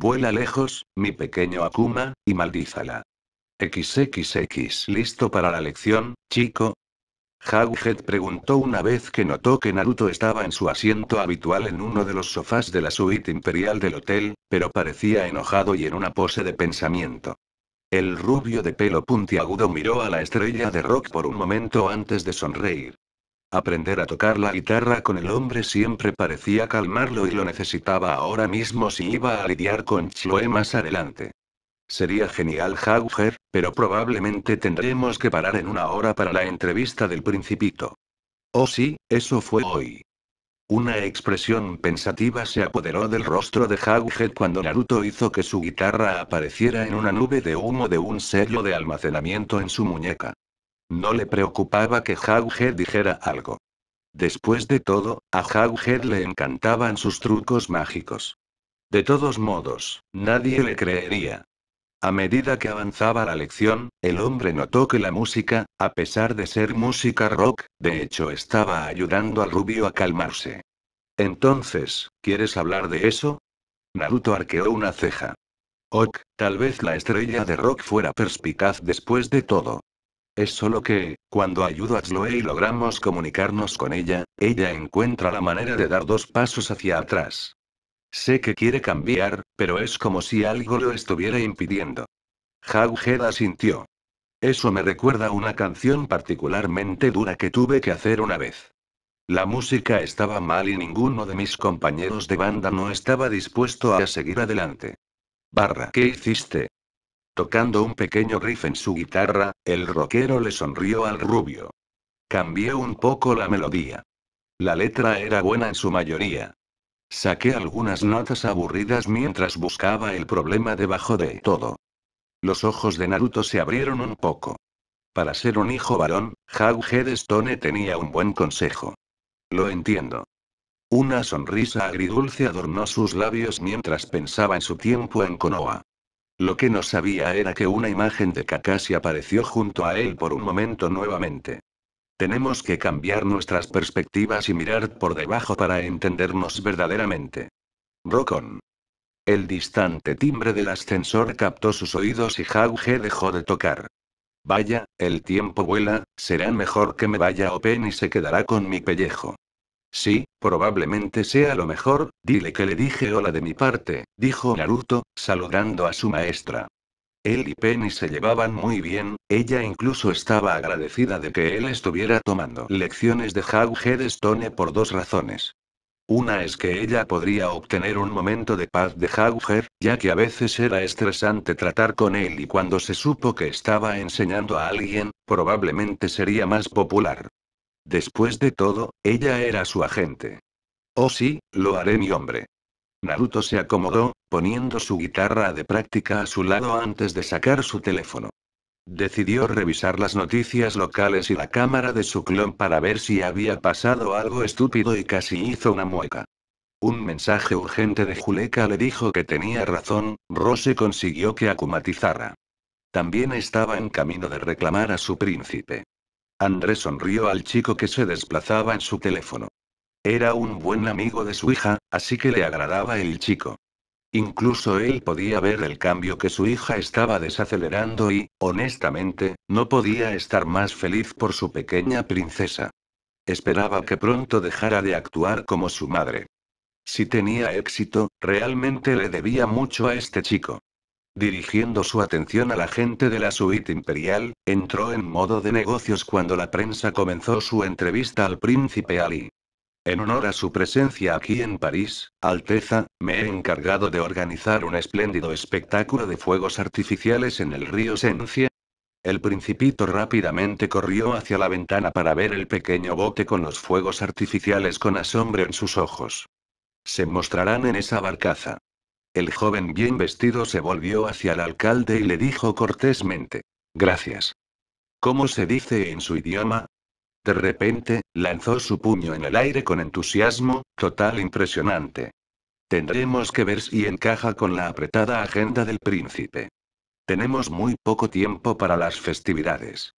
Vuela lejos, mi pequeño Akuma, y maldízala. XXX. Listo para la lección, chico, Hauhead preguntó una vez que notó que Naruto estaba en su asiento habitual en uno de los sofás de la suite imperial del hotel, pero parecía enojado y en una pose de pensamiento. El rubio de pelo puntiagudo miró a la estrella de rock por un momento antes de sonreír. Aprender a tocar la guitarra con el hombre siempre parecía calmarlo y lo necesitaba ahora mismo si iba a lidiar con Chloe más adelante. Sería genial Hauger, pero probablemente tendremos que parar en una hora para la entrevista del principito. Oh sí, eso fue hoy. Una expresión pensativa se apoderó del rostro de Hauger cuando Naruto hizo que su guitarra apareciera en una nube de humo de un sello de almacenamiento en su muñeca. No le preocupaba que Hauger dijera algo. Después de todo, a Hauger le encantaban sus trucos mágicos. De todos modos, nadie le creería. A medida que avanzaba la lección, el hombre notó que la música, a pesar de ser música rock, de hecho estaba ayudando a rubio a calmarse. Entonces, ¿quieres hablar de eso? Naruto arqueó una ceja. Ok, tal vez la estrella de rock fuera perspicaz después de todo. Es solo que, cuando ayudo a Chloe y logramos comunicarnos con ella, ella encuentra la manera de dar dos pasos hacia atrás. Sé que quiere cambiar, pero es como si algo lo estuviera impidiendo. Haugeda sintió. Eso me recuerda una canción particularmente dura que tuve que hacer una vez. La música estaba mal y ninguno de mis compañeros de banda no estaba dispuesto a seguir adelante. Barra, ¿qué hiciste? Tocando un pequeño riff en su guitarra, el rockero le sonrió al rubio. Cambié un poco la melodía. La letra era buena en su mayoría, Saqué algunas notas aburridas mientras buscaba el problema debajo de todo. Los ojos de Naruto se abrieron un poco. Para ser un hijo varón, Head Stone tenía un buen consejo. Lo entiendo. Una sonrisa agridulce adornó sus labios mientras pensaba en su tiempo en Konoha. Lo que no sabía era que una imagen de Kakashi apareció junto a él por un momento nuevamente. Tenemos que cambiar nuestras perspectivas y mirar por debajo para entendernos verdaderamente. Rokon. El distante timbre del ascensor captó sus oídos y Jauge dejó de tocar. Vaya, el tiempo vuela, será mejor que me vaya Open y se quedará con mi pellejo. Sí, probablemente sea lo mejor, dile que le dije hola de mi parte, dijo Naruto, saludando a su maestra. Él y Penny se llevaban muy bien, ella incluso estaba agradecida de que él estuviera tomando lecciones de How Stone por dos razones. Una es que ella podría obtener un momento de paz de Hauger, ya que a veces era estresante tratar con él y cuando se supo que estaba enseñando a alguien, probablemente sería más popular. Después de todo, ella era su agente. Oh sí, lo haré mi hombre. Naruto se acomodó, poniendo su guitarra de práctica a su lado antes de sacar su teléfono. Decidió revisar las noticias locales y la cámara de su clon para ver si había pasado algo estúpido y casi hizo una mueca. Un mensaje urgente de Juleka le dijo que tenía razón, Rose consiguió que acumatizara. También estaba en camino de reclamar a su príncipe. André sonrió al chico que se desplazaba en su teléfono. Era un buen amigo de su hija, así que le agradaba el chico. Incluso él podía ver el cambio que su hija estaba desacelerando y, honestamente, no podía estar más feliz por su pequeña princesa. Esperaba que pronto dejara de actuar como su madre. Si tenía éxito, realmente le debía mucho a este chico. Dirigiendo su atención a la gente de la suite imperial, entró en modo de negocios cuando la prensa comenzó su entrevista al príncipe Ali. En honor a su presencia aquí en París, Alteza, me he encargado de organizar un espléndido espectáculo de fuegos artificiales en el río Sencia. El principito rápidamente corrió hacia la ventana para ver el pequeño bote con los fuegos artificiales con asombro en sus ojos. Se mostrarán en esa barcaza. El joven bien vestido se volvió hacia el alcalde y le dijo cortésmente. Gracias. ¿Cómo se dice en su idioma? De repente, lanzó su puño en el aire con entusiasmo, total impresionante. Tendremos que ver si encaja con la apretada agenda del príncipe. Tenemos muy poco tiempo para las festividades.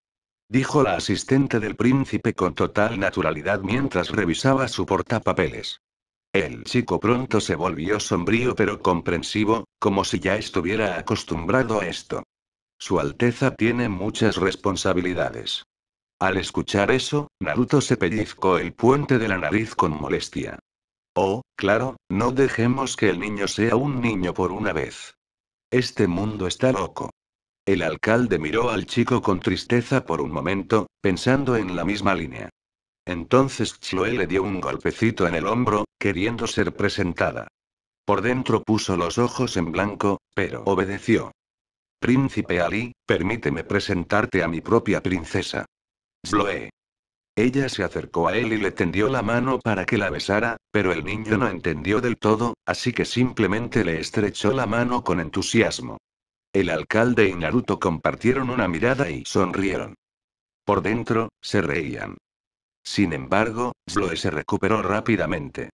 Dijo la asistente del príncipe con total naturalidad mientras revisaba su portapapeles. El chico pronto se volvió sombrío pero comprensivo, como si ya estuviera acostumbrado a esto. Su Alteza tiene muchas responsabilidades. Al escuchar eso, Naruto se pellizcó el puente de la nariz con molestia. Oh, claro, no dejemos que el niño sea un niño por una vez. Este mundo está loco. El alcalde miró al chico con tristeza por un momento, pensando en la misma línea. Entonces Chloe le dio un golpecito en el hombro, queriendo ser presentada. Por dentro puso los ojos en blanco, pero obedeció. Príncipe Ali, permíteme presentarte a mi propia princesa. Zloe. Ella se acercó a él y le tendió la mano para que la besara, pero el niño no entendió del todo, así que simplemente le estrechó la mano con entusiasmo. El alcalde y Naruto compartieron una mirada y sonrieron. Por dentro, se reían. Sin embargo, Zloe se recuperó rápidamente.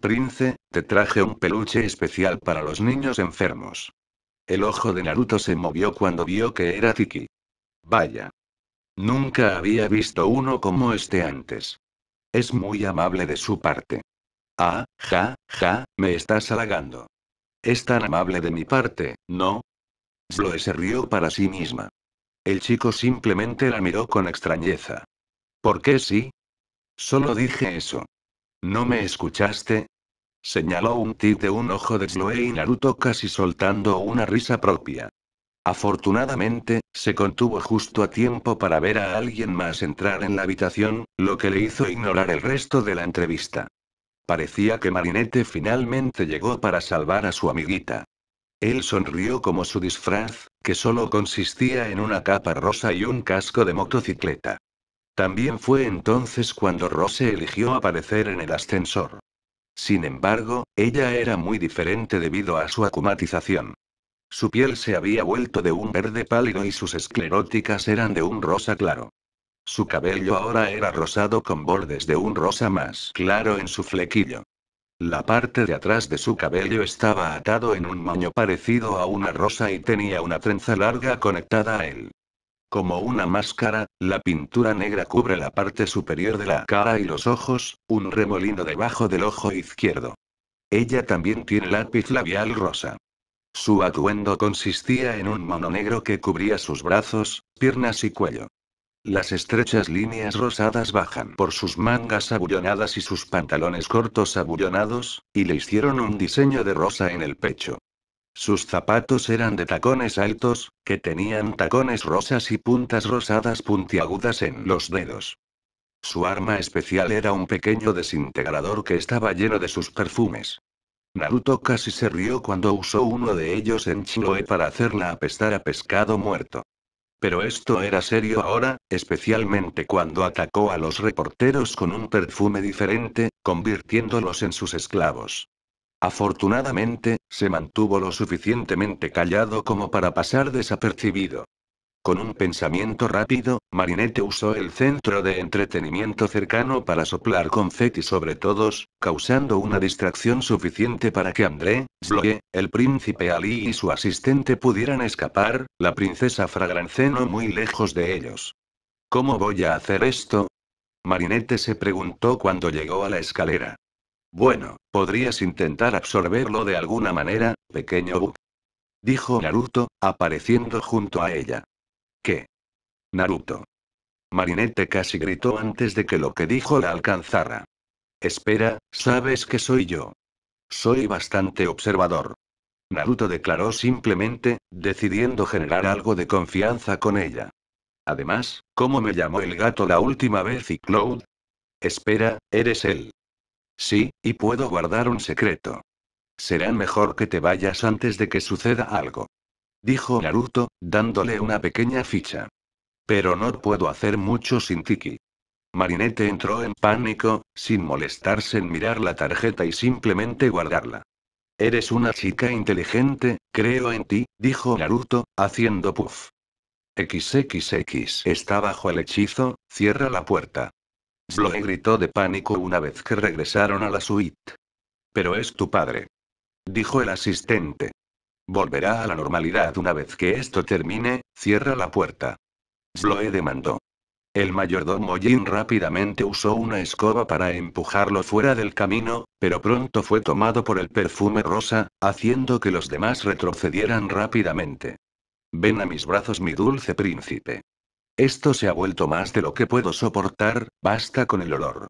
Prince, te traje un peluche especial para los niños enfermos. El ojo de Naruto se movió cuando vio que era Tiki. Vaya. Nunca había visto uno como este antes. Es muy amable de su parte. Ah, ja, ja, me estás halagando. Es tan amable de mi parte, ¿no? Zloe se rió para sí misma. El chico simplemente la miró con extrañeza. ¿Por qué sí? Solo dije eso. ¿No me escuchaste? Señaló un tic de un ojo de Zloe y Naruto casi soltando una risa propia. Afortunadamente, se contuvo justo a tiempo para ver a alguien más entrar en la habitación, lo que le hizo ignorar el resto de la entrevista. Parecía que Marinette finalmente llegó para salvar a su amiguita. Él sonrió como su disfraz, que solo consistía en una capa rosa y un casco de motocicleta. También fue entonces cuando Rose eligió aparecer en el ascensor. Sin embargo, ella era muy diferente debido a su acumatización. Su piel se había vuelto de un verde pálido y sus escleróticas eran de un rosa claro. Su cabello ahora era rosado con bordes de un rosa más claro en su flequillo. La parte de atrás de su cabello estaba atado en un moño parecido a una rosa y tenía una trenza larga conectada a él. Como una máscara, la pintura negra cubre la parte superior de la cara y los ojos, un remolino debajo del ojo izquierdo. Ella también tiene lápiz labial rosa. Su atuendo consistía en un mono negro que cubría sus brazos, piernas y cuello. Las estrechas líneas rosadas bajan por sus mangas abullonadas y sus pantalones cortos abullonados, y le hicieron un diseño de rosa en el pecho. Sus zapatos eran de tacones altos, que tenían tacones rosas y puntas rosadas puntiagudas en los dedos. Su arma especial era un pequeño desintegrador que estaba lleno de sus perfumes. Naruto casi se rió cuando usó uno de ellos en Chinoe para hacerla apestar a pescado muerto. Pero esto era serio ahora, especialmente cuando atacó a los reporteros con un perfume diferente, convirtiéndolos en sus esclavos. Afortunadamente, se mantuvo lo suficientemente callado como para pasar desapercibido. Con un pensamiento rápido, Marinette usó el centro de entretenimiento cercano para soplar confeti sobre todos, causando una distracción suficiente para que André, Zloe, el príncipe Ali y su asistente pudieran escapar, la princesa Fragranceno muy lejos de ellos. ¿Cómo voy a hacer esto? Marinette se preguntó cuando llegó a la escalera. Bueno, podrías intentar absorberlo de alguna manera, pequeño Bug. Dijo Naruto, apareciendo junto a ella. ¿Qué? Naruto. Marinette casi gritó antes de que lo que dijo la alcanzara. Espera, sabes que soy yo. Soy bastante observador. Naruto declaró simplemente, decidiendo generar algo de confianza con ella. Además, ¿cómo me llamó el gato la última vez y Cloud? Espera, eres él. Sí, y puedo guardar un secreto. Será mejor que te vayas antes de que suceda algo dijo Naruto, dándole una pequeña ficha. Pero no puedo hacer mucho sin Tiki. Marinette entró en pánico, sin molestarse en mirar la tarjeta y simplemente guardarla. Eres una chica inteligente, creo en ti, dijo Naruto, haciendo puff. XXX está bajo el hechizo, cierra la puerta. Zloe gritó de pánico una vez que regresaron a la suite. Pero es tu padre. Dijo el asistente. Volverá a la normalidad una vez que esto termine, cierra la puerta. Sloe demandó. El mayordomo Jin rápidamente usó una escoba para empujarlo fuera del camino, pero pronto fue tomado por el perfume rosa, haciendo que los demás retrocedieran rápidamente. Ven a mis brazos mi dulce príncipe. Esto se ha vuelto más de lo que puedo soportar, basta con el olor.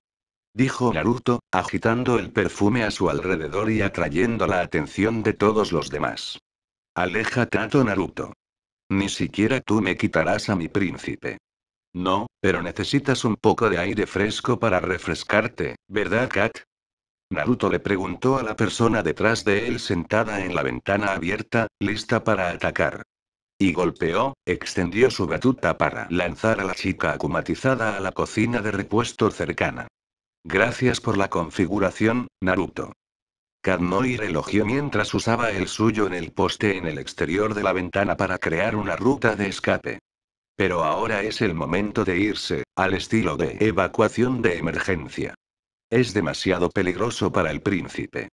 Dijo Naruto, agitando el perfume a su alrededor y atrayendo la atención de todos los demás. Aleja tanto Naruto. Ni siquiera tú me quitarás a mi príncipe. No, pero necesitas un poco de aire fresco para refrescarte, ¿verdad, Kat? Naruto le preguntó a la persona detrás de él sentada en la ventana abierta, lista para atacar. Y golpeó, extendió su batuta para lanzar a la chica acumatizada a la cocina de repuesto cercana. Gracias por la configuración, Naruto. Cadmoir elogió mientras usaba el suyo en el poste en el exterior de la ventana para crear una ruta de escape. Pero ahora es el momento de irse, al estilo de evacuación de emergencia. Es demasiado peligroso para el príncipe.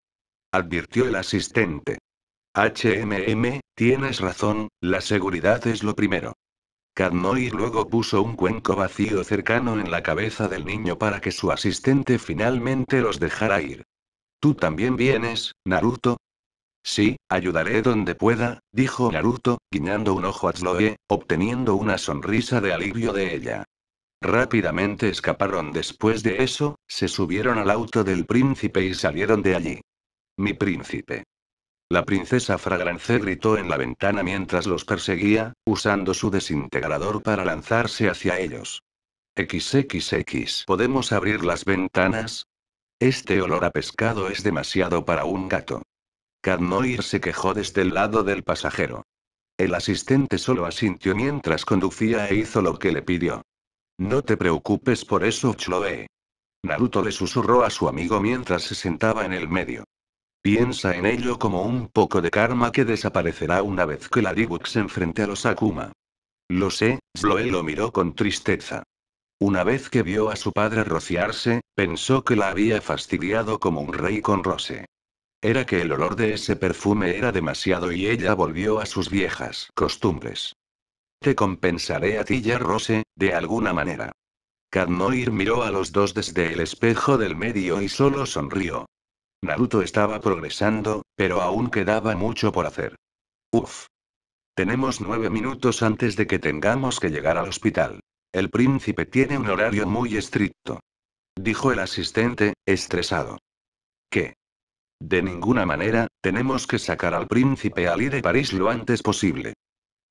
Advirtió el asistente. HMM, tienes razón, la seguridad es lo primero. Cadmoir luego puso un cuenco vacío cercano en la cabeza del niño para que su asistente finalmente los dejara ir. ¿Tú también vienes, Naruto? Sí, ayudaré donde pueda, dijo Naruto, guiñando un ojo a Zloe, obteniendo una sonrisa de alivio de ella. Rápidamente escaparon después de eso, se subieron al auto del príncipe y salieron de allí. Mi príncipe. La princesa Fragrance gritó en la ventana mientras los perseguía, usando su desintegrador para lanzarse hacia ellos. XXX. ¿Podemos abrir las ventanas? Este olor a pescado es demasiado para un gato. Cadnoir se quejó desde el lado del pasajero. El asistente solo asintió mientras conducía e hizo lo que le pidió. No te preocupes por eso, Chloe. Naruto le susurró a su amigo mientras se sentaba en el medio. Piensa en ello como un poco de karma que desaparecerá una vez que la Dibux se enfrente a los Akuma. Lo sé, Chloe lo miró con tristeza. Una vez que vio a su padre rociarse, pensó que la había fastidiado como un rey con Rose. Era que el olor de ese perfume era demasiado y ella volvió a sus viejas costumbres. Te compensaré a ti ya, Rose, de alguna manera. Kadmoir miró a los dos desde el espejo del medio y solo sonrió. Naruto estaba progresando, pero aún quedaba mucho por hacer. Uf. Tenemos nueve minutos antes de que tengamos que llegar al hospital. El príncipe tiene un horario muy estricto. Dijo el asistente, estresado. ¿Qué? De ninguna manera, tenemos que sacar al príncipe Ali de París lo antes posible.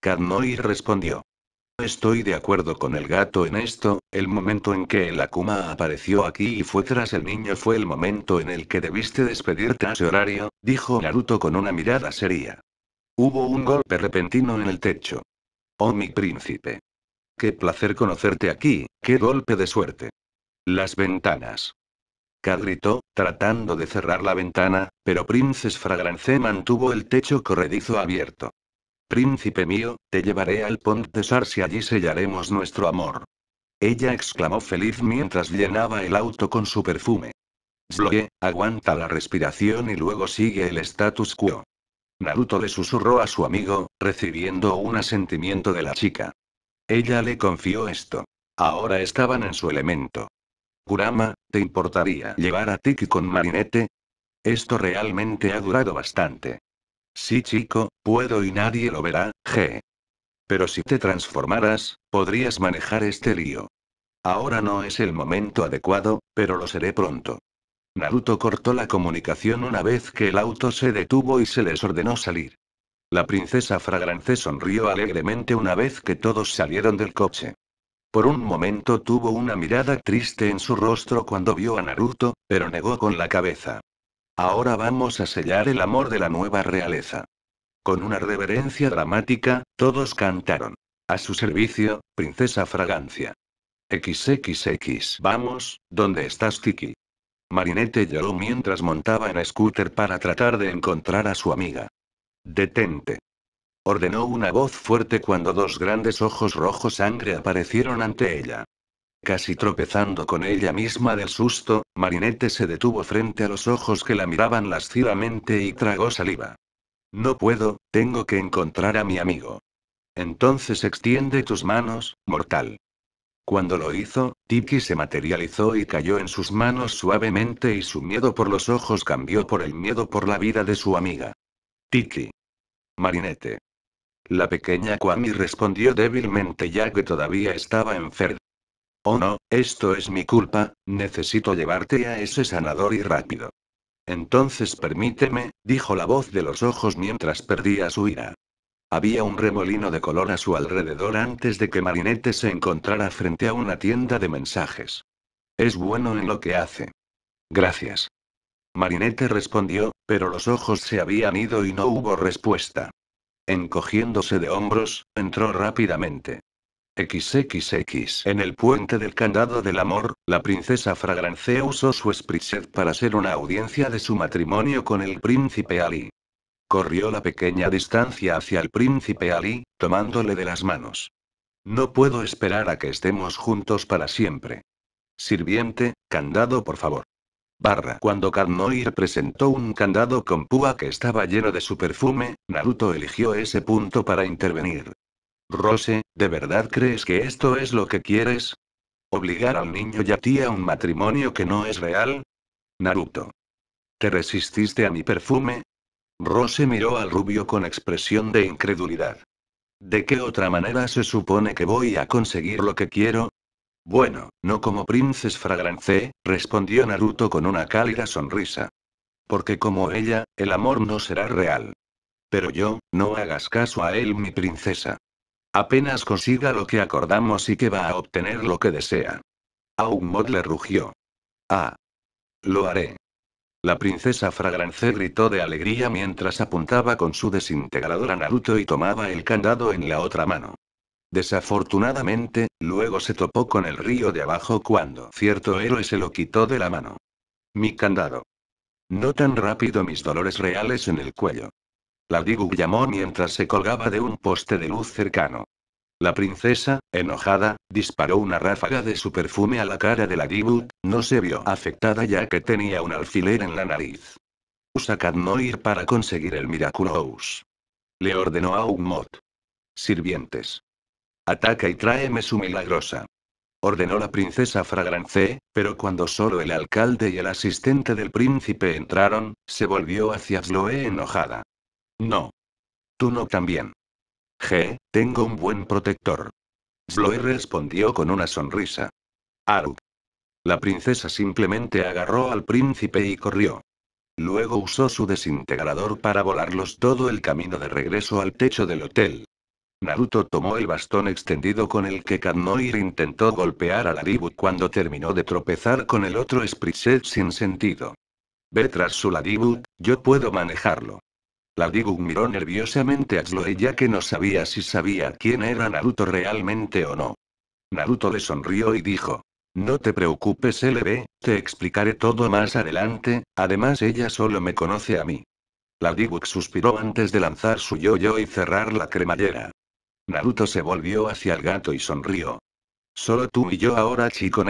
Karnoi respondió. Estoy de acuerdo con el gato en esto, el momento en que el Akuma apareció aquí y fue tras el niño fue el momento en el que debiste despedirte a ese horario, dijo Naruto con una mirada seria. Hubo un golpe repentino en el techo. Oh mi príncipe. Qué placer conocerte aquí, qué golpe de suerte. Las ventanas. Cadritó, tratando de cerrar la ventana, pero Princess Fragrance mantuvo el techo corredizo abierto. Príncipe mío, te llevaré al Pont de Sars y allí sellaremos nuestro amor. Ella exclamó feliz mientras llenaba el auto con su perfume. Slogue, aguanta la respiración y luego sigue el status quo. Naruto le susurró a su amigo, recibiendo un asentimiento de la chica. Ella le confió esto. Ahora estaban en su elemento. Kurama, ¿te importaría llevar a Tiki con Marinete? Esto realmente ha durado bastante. Sí, chico, puedo y nadie lo verá, G. Pero si te transformaras, podrías manejar este lío. Ahora no es el momento adecuado, pero lo seré pronto. Naruto cortó la comunicación una vez que el auto se detuvo y se les ordenó salir. La princesa Fragrance sonrió alegremente una vez que todos salieron del coche. Por un momento tuvo una mirada triste en su rostro cuando vio a Naruto, pero negó con la cabeza. Ahora vamos a sellar el amor de la nueva realeza. Con una reverencia dramática, todos cantaron. A su servicio, princesa Fragancia. XXX. Vamos, ¿dónde estás, Tiki? Marinette lloró mientras montaba en scooter para tratar de encontrar a su amiga. Detente. Ordenó una voz fuerte cuando dos grandes ojos rojos sangre aparecieron ante ella. Casi tropezando con ella misma del susto, Marinette se detuvo frente a los ojos que la miraban lascivamente y tragó saliva. No puedo, tengo que encontrar a mi amigo. Entonces extiende tus manos, mortal. Cuando lo hizo, Tiki se materializó y cayó en sus manos suavemente y su miedo por los ojos cambió por el miedo por la vida de su amiga. Tiki. Marinete. La pequeña Kwami respondió débilmente ya que todavía estaba enferma. Oh no, esto es mi culpa, necesito llevarte a ese sanador y rápido. Entonces permíteme, dijo la voz de los ojos mientras perdía su ira. Había un remolino de color a su alrededor antes de que Marinette se encontrara frente a una tienda de mensajes. Es bueno en lo que hace. Gracias. Marinette respondió, pero los ojos se habían ido y no hubo respuesta. Encogiéndose de hombros, entró rápidamente. XXX. En el puente del candado del amor, la princesa Fragrance usó su spritzet para hacer una audiencia de su matrimonio con el príncipe Ali. Corrió la pequeña distancia hacia el príncipe Ali, tomándole de las manos. No puedo esperar a que estemos juntos para siempre. Sirviente, candado por favor. Barra. Cuando Kanmoir presentó un candado con púa que estaba lleno de su perfume, Naruto eligió ese punto para intervenir. Rose, ¿de verdad crees que esto es lo que quieres? ¿Obligar al niño y a ti a un matrimonio que no es real? Naruto. ¿Te resististe a mi perfume? Rose miró al rubio con expresión de incredulidad. ¿De qué otra manera se supone que voy a conseguir lo que quiero? Bueno, no como princesa Fragrance, respondió Naruto con una cálida sonrisa. Porque como ella, el amor no será real. Pero yo, no hagas caso a él, mi princesa. Apenas consiga lo que acordamos y que va a obtener lo que desea. mod le rugió. Ah. Lo haré. La princesa Fragrance gritó de alegría mientras apuntaba con su desintegrador a Naruto y tomaba el candado en la otra mano. Desafortunadamente, luego se topó con el río de abajo cuando cierto héroe se lo quitó de la mano. Mi candado. No tan rápido mis dolores reales en el cuello. La dibu llamó mientras se colgaba de un poste de luz cercano. La princesa, enojada, disparó una ráfaga de su perfume a la cara de la Dibu, no se vio afectada ya que tenía un alfiler en la nariz. Usa noir para conseguir el Miraculous. Le ordenó a Ugmot. Sirvientes. Ataca y tráeme su milagrosa. Ordenó la princesa Fragrance, pero cuando solo el alcalde y el asistente del príncipe entraron, se volvió hacia Zloé enojada. No. Tú no también. G, tengo un buen protector. Zloé respondió con una sonrisa. Aruk. La princesa simplemente agarró al príncipe y corrió. Luego usó su desintegrador para volarlos todo el camino de regreso al techo del hotel. Naruto tomó el bastón extendido con el que Kanoir intentó golpear a Ladybug cuando terminó de tropezar con el otro Spritset sin sentido. Ve tras su Ladybug, yo puedo manejarlo. Ladybug miró nerviosamente a Zloe ya que no sabía si sabía quién era Naruto realmente o no. Naruto le sonrió y dijo. No te preocupes LB, te explicaré todo más adelante, además ella solo me conoce a mí. Ladybug suspiró antes de lanzar su yo-yo y cerrar la cremallera. Naruto se volvió hacia el gato y sonrió. Solo tú y yo ahora, chico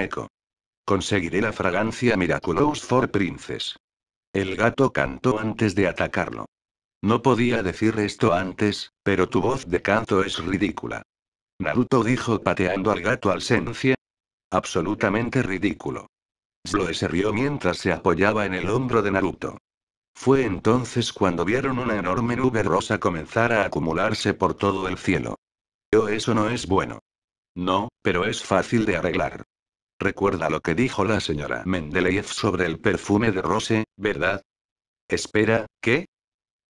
Conseguiré la fragancia Miraculous for Princess. El gato cantó antes de atacarlo. No podía decir esto antes, pero tu voz de canto es ridícula. Naruto dijo pateando al gato al sencia. Absolutamente ridículo. Zloe se rió mientras se apoyaba en el hombro de Naruto. Fue entonces cuando vieron una enorme nube rosa comenzar a acumularse por todo el cielo eso no es bueno. No, pero es fácil de arreglar. Recuerda lo que dijo la señora Mendeleev sobre el perfume de Rose, ¿verdad? Espera, ¿qué?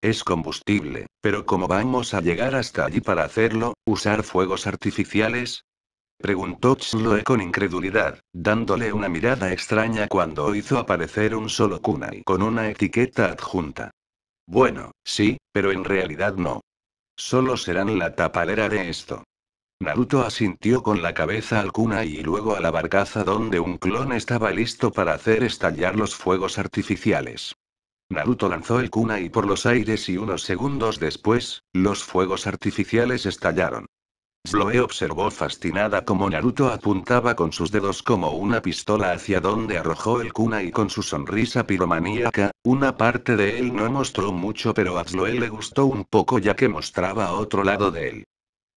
Es combustible, pero ¿cómo vamos a llegar hasta allí para hacerlo? ¿Usar fuegos artificiales? Preguntó Chloe con incredulidad, dándole una mirada extraña cuando hizo aparecer un solo kunai con una etiqueta adjunta. Bueno, sí, pero en realidad no. Solo serán la tapalera de esto. Naruto asintió con la cabeza al kunai y luego a la barcaza donde un clon estaba listo para hacer estallar los fuegos artificiales. Naruto lanzó el kunai por los aires y unos segundos después, los fuegos artificiales estallaron. Sloe observó fascinada como Naruto apuntaba con sus dedos como una pistola hacia donde arrojó el kunai y con su sonrisa piromaníaca, una parte de él no mostró mucho pero a le gustó un poco ya que mostraba otro lado de él.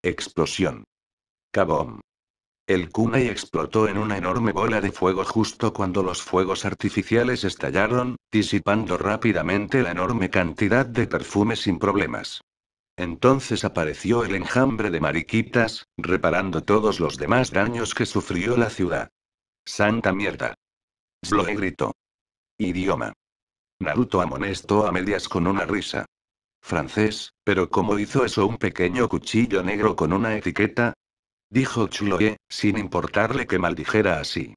Explosión. Kabom. El kunai explotó en una enorme bola de fuego justo cuando los fuegos artificiales estallaron, disipando rápidamente la enorme cantidad de perfume sin problemas. Entonces apareció el enjambre de mariquitas, reparando todos los demás daños que sufrió la ciudad. Santa mierda. Zloe gritó. Idioma. Naruto amonestó a medias con una risa. Francés, pero ¿cómo hizo eso un pequeño cuchillo negro con una etiqueta? Dijo Chuloe, sin importarle que maldijera así.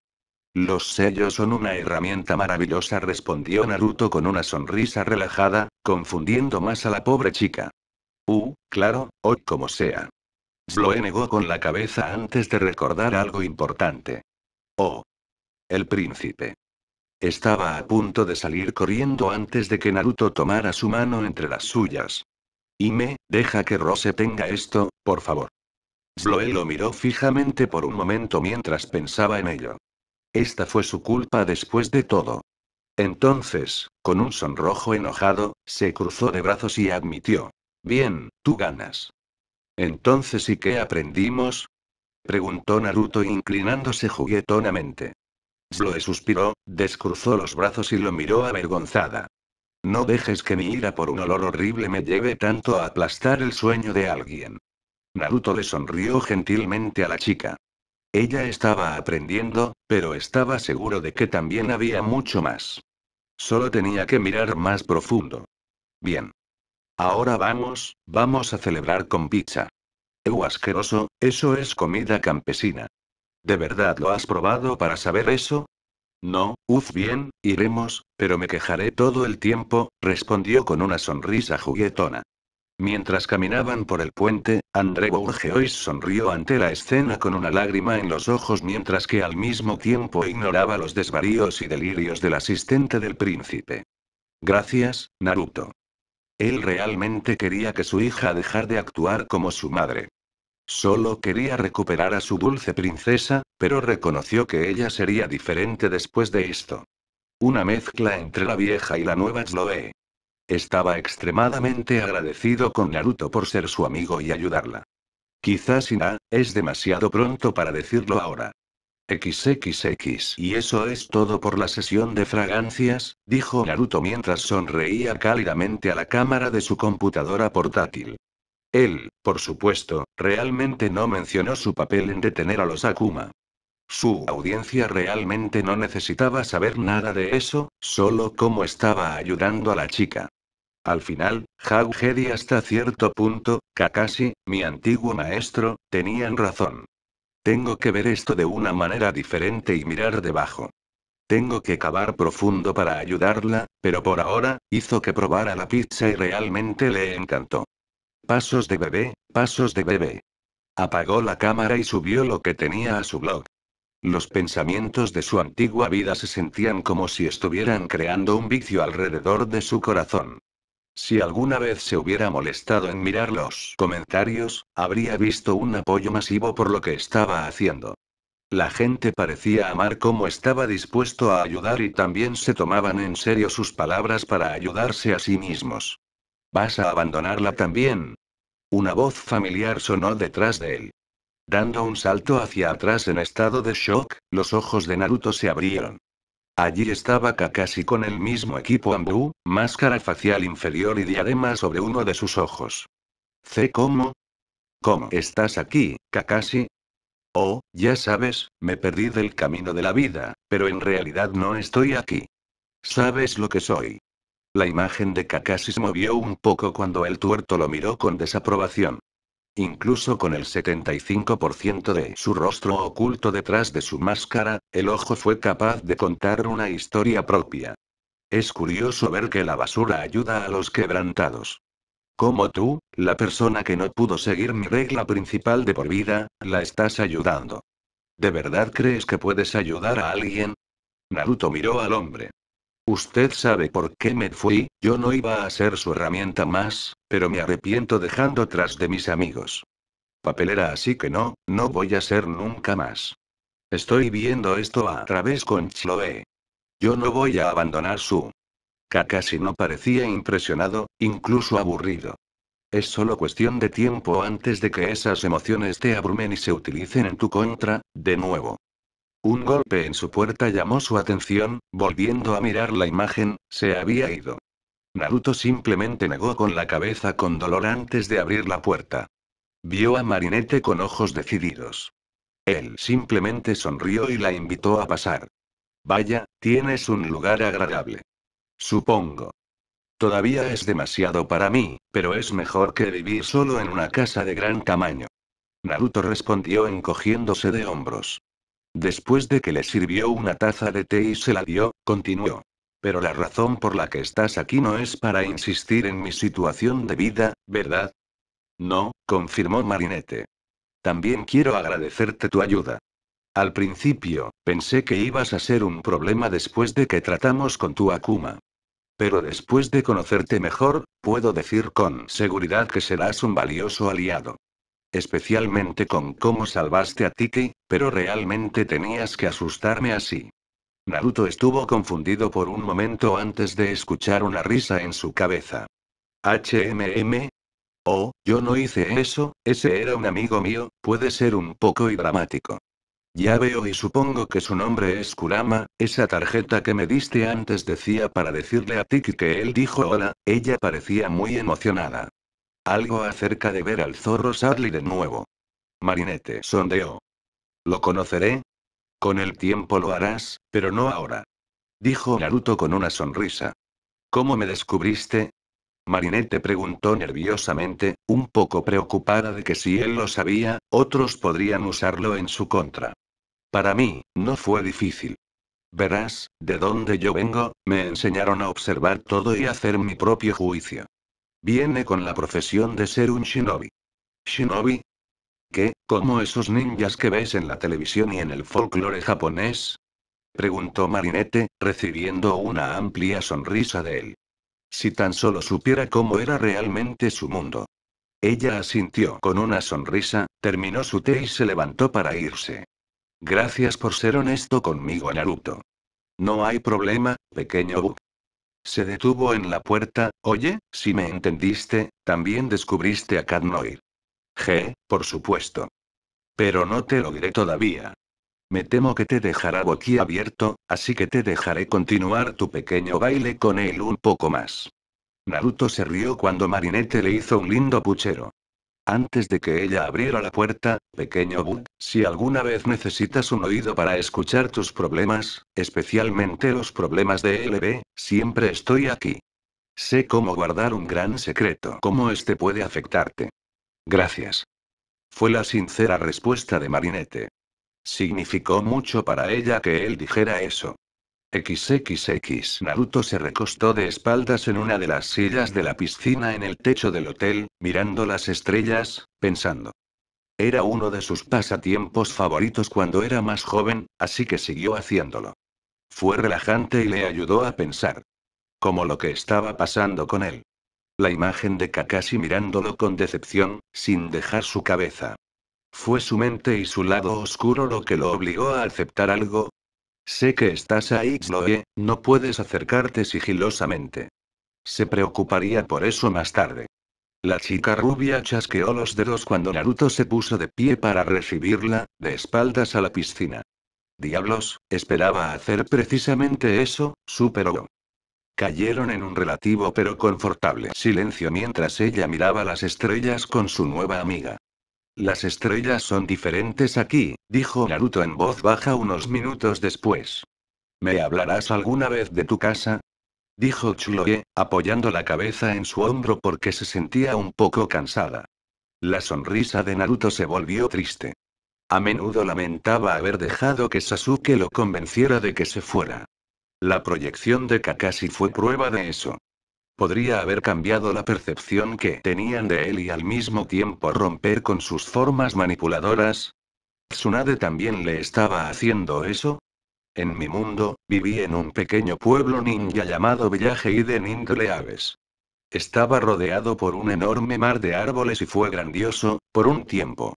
Los sellos son una herramienta maravillosa, respondió Naruto con una sonrisa relajada, confundiendo más a la pobre chica. Uh, claro, hoy como sea. Sloe negó con la cabeza antes de recordar algo importante. Oh. El príncipe. Estaba a punto de salir corriendo antes de que Naruto tomara su mano entre las suyas. Y me, deja que Rose tenga esto, por favor. Sloe lo miró fijamente por un momento mientras pensaba en ello. Esta fue su culpa después de todo. Entonces, con un sonrojo enojado, se cruzó de brazos y admitió. Bien, tú ganas. Entonces, ¿y qué aprendimos? preguntó Naruto inclinándose juguetonamente. Zloe suspiró, descruzó los brazos y lo miró avergonzada. No dejes que mi ira por un olor horrible me lleve tanto a aplastar el sueño de alguien. Naruto le sonrió gentilmente a la chica. Ella estaba aprendiendo, pero estaba seguro de que también había mucho más. Solo tenía que mirar más profundo. Bien. Ahora vamos, vamos a celebrar con pizza. ¡Ew asqueroso, eso es comida campesina. ¿De verdad lo has probado para saber eso? No, uz bien, iremos, pero me quejaré todo el tiempo, respondió con una sonrisa juguetona. Mientras caminaban por el puente, André Bourgeois sonrió ante la escena con una lágrima en los ojos mientras que al mismo tiempo ignoraba los desvaríos y delirios del asistente del príncipe. Gracias, Naruto. Él realmente quería que su hija dejara de actuar como su madre. Solo quería recuperar a su dulce princesa, pero reconoció que ella sería diferente después de esto. Una mezcla entre la vieja y la nueva Zloé. Estaba extremadamente agradecido con Naruto por ser su amigo y ayudarla. Quizás Ina, es demasiado pronto para decirlo ahora. XXX. Y eso es todo por la sesión de fragancias, dijo Naruto mientras sonreía cálidamente a la cámara de su computadora portátil. Él, por supuesto, realmente no mencionó su papel en detener a los Akuma. Su audiencia realmente no necesitaba saber nada de eso, solo cómo estaba ayudando a la chica. Al final, y hasta cierto punto, Kakashi, mi antiguo maestro, tenían razón. Tengo que ver esto de una manera diferente y mirar debajo. Tengo que cavar profundo para ayudarla, pero por ahora, hizo que probara la pizza y realmente le encantó. Pasos de bebé, pasos de bebé. Apagó la cámara y subió lo que tenía a su blog. Los pensamientos de su antigua vida se sentían como si estuvieran creando un vicio alrededor de su corazón. Si alguna vez se hubiera molestado en mirar los comentarios, habría visto un apoyo masivo por lo que estaba haciendo. La gente parecía amar cómo estaba dispuesto a ayudar y también se tomaban en serio sus palabras para ayudarse a sí mismos. ¿Vas a abandonarla también? Una voz familiar sonó detrás de él. Dando un salto hacia atrás en estado de shock, los ojos de Naruto se abrieron. Allí estaba Kakashi con el mismo equipo Ambu, máscara facial inferior y diadema sobre uno de sus ojos. ¿C cómo? ¿Cómo estás aquí, Kakashi? Oh, ya sabes, me perdí del camino de la vida, pero en realidad no estoy aquí. ¿Sabes lo que soy? La imagen de Kakashi se movió un poco cuando el tuerto lo miró con desaprobación. Incluso con el 75% de su rostro oculto detrás de su máscara, el ojo fue capaz de contar una historia propia. Es curioso ver que la basura ayuda a los quebrantados. Como tú, la persona que no pudo seguir mi regla principal de por vida, la estás ayudando. ¿De verdad crees que puedes ayudar a alguien? Naruto miró al hombre. Usted sabe por qué me fui, yo no iba a ser su herramienta más, pero me arrepiento dejando tras de mis amigos. Papelera así que no, no voy a ser nunca más. Estoy viendo esto a través con Chloe. Yo no voy a abandonar su. Kakashi no parecía impresionado, incluso aburrido. Es solo cuestión de tiempo antes de que esas emociones te abrumen y se utilicen en tu contra, de nuevo. Un golpe en su puerta llamó su atención, volviendo a mirar la imagen, se había ido. Naruto simplemente negó con la cabeza con dolor antes de abrir la puerta. Vio a Marinette con ojos decididos. Él simplemente sonrió y la invitó a pasar. Vaya, tienes un lugar agradable. Supongo. Todavía es demasiado para mí, pero es mejor que vivir solo en una casa de gran tamaño. Naruto respondió encogiéndose de hombros. Después de que le sirvió una taza de té y se la dio, continuó. Pero la razón por la que estás aquí no es para insistir en mi situación de vida, ¿verdad? No, confirmó Marinette. También quiero agradecerte tu ayuda. Al principio, pensé que ibas a ser un problema después de que tratamos con tu Akuma. Pero después de conocerte mejor, puedo decir con seguridad que serás un valioso aliado. Especialmente con cómo salvaste a Tiki, pero realmente tenías que asustarme así. Naruto estuvo confundido por un momento antes de escuchar una risa en su cabeza. HMM. Oh, yo no hice eso, ese era un amigo mío, puede ser un poco y dramático. Ya veo y supongo que su nombre es Kurama, esa tarjeta que me diste antes decía para decirle a Tiki que él dijo hola, ella parecía muy emocionada. Algo acerca de ver al zorro Sadly de nuevo. Marinette sondeó. ¿Lo conoceré? Con el tiempo lo harás, pero no ahora. Dijo Naruto con una sonrisa. ¿Cómo me descubriste? Marinette preguntó nerviosamente, un poco preocupada de que si él lo sabía, otros podrían usarlo en su contra. Para mí, no fue difícil. Verás, de dónde yo vengo, me enseñaron a observar todo y hacer mi propio juicio. Viene con la profesión de ser un shinobi. Shinobi, ¿Qué, como esos ninjas que ves en la televisión y en el folclore japonés? Preguntó Marinette, recibiendo una amplia sonrisa de él. Si tan solo supiera cómo era realmente su mundo. Ella asintió con una sonrisa, terminó su té y se levantó para irse. Gracias por ser honesto conmigo, Naruto. No hay problema, pequeño Bug. Se detuvo en la puerta, oye, si me entendiste, también descubriste a Kadnoir. G, por supuesto. Pero no te lo diré todavía. Me temo que te dejará abierto, así que te dejaré continuar tu pequeño baile con él un poco más. Naruto se rió cuando Marinette le hizo un lindo puchero. Antes de que ella abriera la puerta, pequeño Bud, si alguna vez necesitas un oído para escuchar tus problemas, especialmente los problemas de LB, siempre estoy aquí. Sé cómo guardar un gran secreto, cómo este puede afectarte. Gracias. Fue la sincera respuesta de Marinette. Significó mucho para ella que él dijera eso. XXX Naruto se recostó de espaldas en una de las sillas de la piscina en el techo del hotel, mirando las estrellas, pensando. Era uno de sus pasatiempos favoritos cuando era más joven, así que siguió haciéndolo. Fue relajante y le ayudó a pensar. Como lo que estaba pasando con él la imagen de Kakashi mirándolo con decepción, sin dejar su cabeza. ¿Fue su mente y su lado oscuro lo que lo obligó a aceptar algo? Sé que estás ahí, Zoe, no puedes acercarte sigilosamente. Se preocuparía por eso más tarde. La chica rubia chasqueó los dedos cuando Naruto se puso de pie para recibirla, de espaldas a la piscina. Diablos, esperaba hacer precisamente eso, superó. Cayeron en un relativo pero confortable silencio mientras ella miraba las estrellas con su nueva amiga. Las estrellas son diferentes aquí, dijo Naruto en voz baja unos minutos después. ¿Me hablarás alguna vez de tu casa? Dijo Chuloe, apoyando la cabeza en su hombro porque se sentía un poco cansada. La sonrisa de Naruto se volvió triste. A menudo lamentaba haber dejado que Sasuke lo convenciera de que se fuera. La proyección de Kakashi fue prueba de eso. Podría haber cambiado la percepción que tenían de él y al mismo tiempo romper con sus formas manipuladoras. Tsunade también le estaba haciendo eso, en mi mundo, viví en un pequeño pueblo ninja llamado Villaje y de Aves. Estaba rodeado por un enorme mar de árboles y fue grandioso, por un tiempo.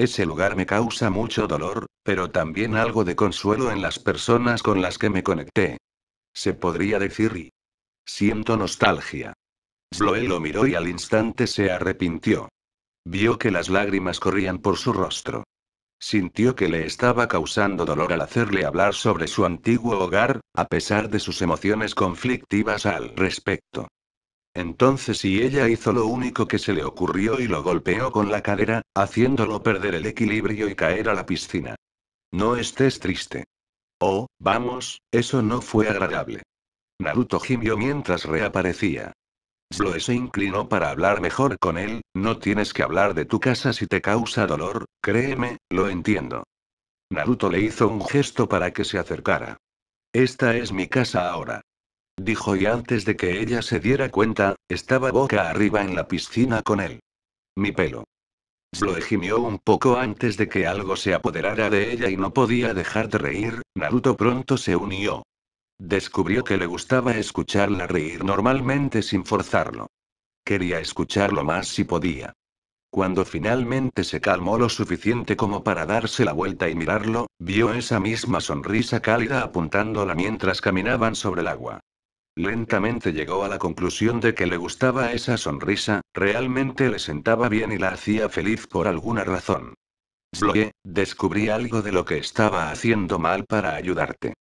Ese lugar me causa mucho dolor, pero también algo de consuelo en las personas con las que me conecté. Se podría decir y... Siento nostalgia. Sloe lo miró y al instante se arrepintió. Vio que las lágrimas corrían por su rostro. Sintió que le estaba causando dolor al hacerle hablar sobre su antiguo hogar, a pesar de sus emociones conflictivas al respecto. Entonces y ella hizo lo único que se le ocurrió y lo golpeó con la cadera, haciéndolo perder el equilibrio y caer a la piscina. No estés triste. Oh, vamos, eso no fue agradable. Naruto gimió mientras reaparecía. Zloe se inclinó para hablar mejor con él, no tienes que hablar de tu casa si te causa dolor, créeme, lo entiendo. Naruto le hizo un gesto para que se acercara. Esta es mi casa ahora dijo y antes de que ella se diera cuenta, estaba boca arriba en la piscina con él. Mi pelo. Lo gimió un poco antes de que algo se apoderara de ella y no podía dejar de reír, Naruto pronto se unió. Descubrió que le gustaba escucharla reír normalmente sin forzarlo. Quería escucharlo más si podía. Cuando finalmente se calmó lo suficiente como para darse la vuelta y mirarlo, vio esa misma sonrisa cálida apuntándola mientras caminaban sobre el agua. Lentamente llegó a la conclusión de que le gustaba esa sonrisa, realmente le sentaba bien y la hacía feliz por alguna razón. Zloe, descubrí algo de lo que estaba haciendo mal para ayudarte.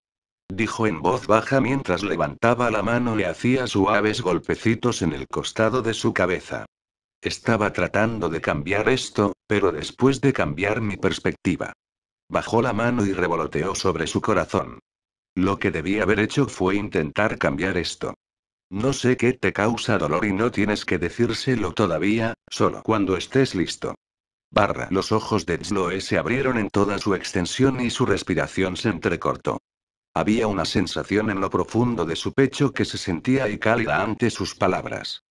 Dijo en voz baja mientras levantaba la mano y hacía suaves golpecitos en el costado de su cabeza. Estaba tratando de cambiar esto, pero después de cambiar mi perspectiva. Bajó la mano y revoloteó sobre su corazón. Lo que debí haber hecho fue intentar cambiar esto. No sé qué te causa dolor y no tienes que decírselo todavía, solo cuando estés listo. Barra. Los ojos de Sloe se abrieron en toda su extensión y su respiración se entrecortó. Había una sensación en lo profundo de su pecho que se sentía y cálida ante sus palabras.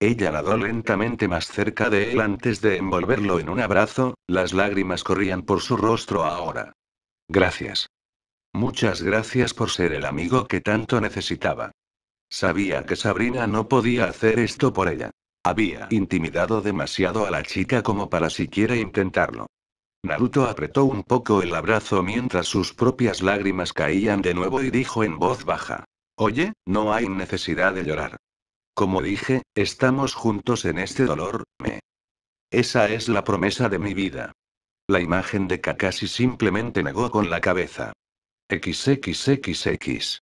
Ella nadó lentamente más cerca de él antes de envolverlo en un abrazo, las lágrimas corrían por su rostro ahora. Gracias. Muchas gracias por ser el amigo que tanto necesitaba. Sabía que Sabrina no podía hacer esto por ella. Había intimidado demasiado a la chica como para siquiera intentarlo. Naruto apretó un poco el abrazo mientras sus propias lágrimas caían de nuevo y dijo en voz baja. Oye, no hay necesidad de llorar. Como dije, estamos juntos en este dolor, me. Esa es la promesa de mi vida. La imagen de Kakashi simplemente negó con la cabeza. XXXX.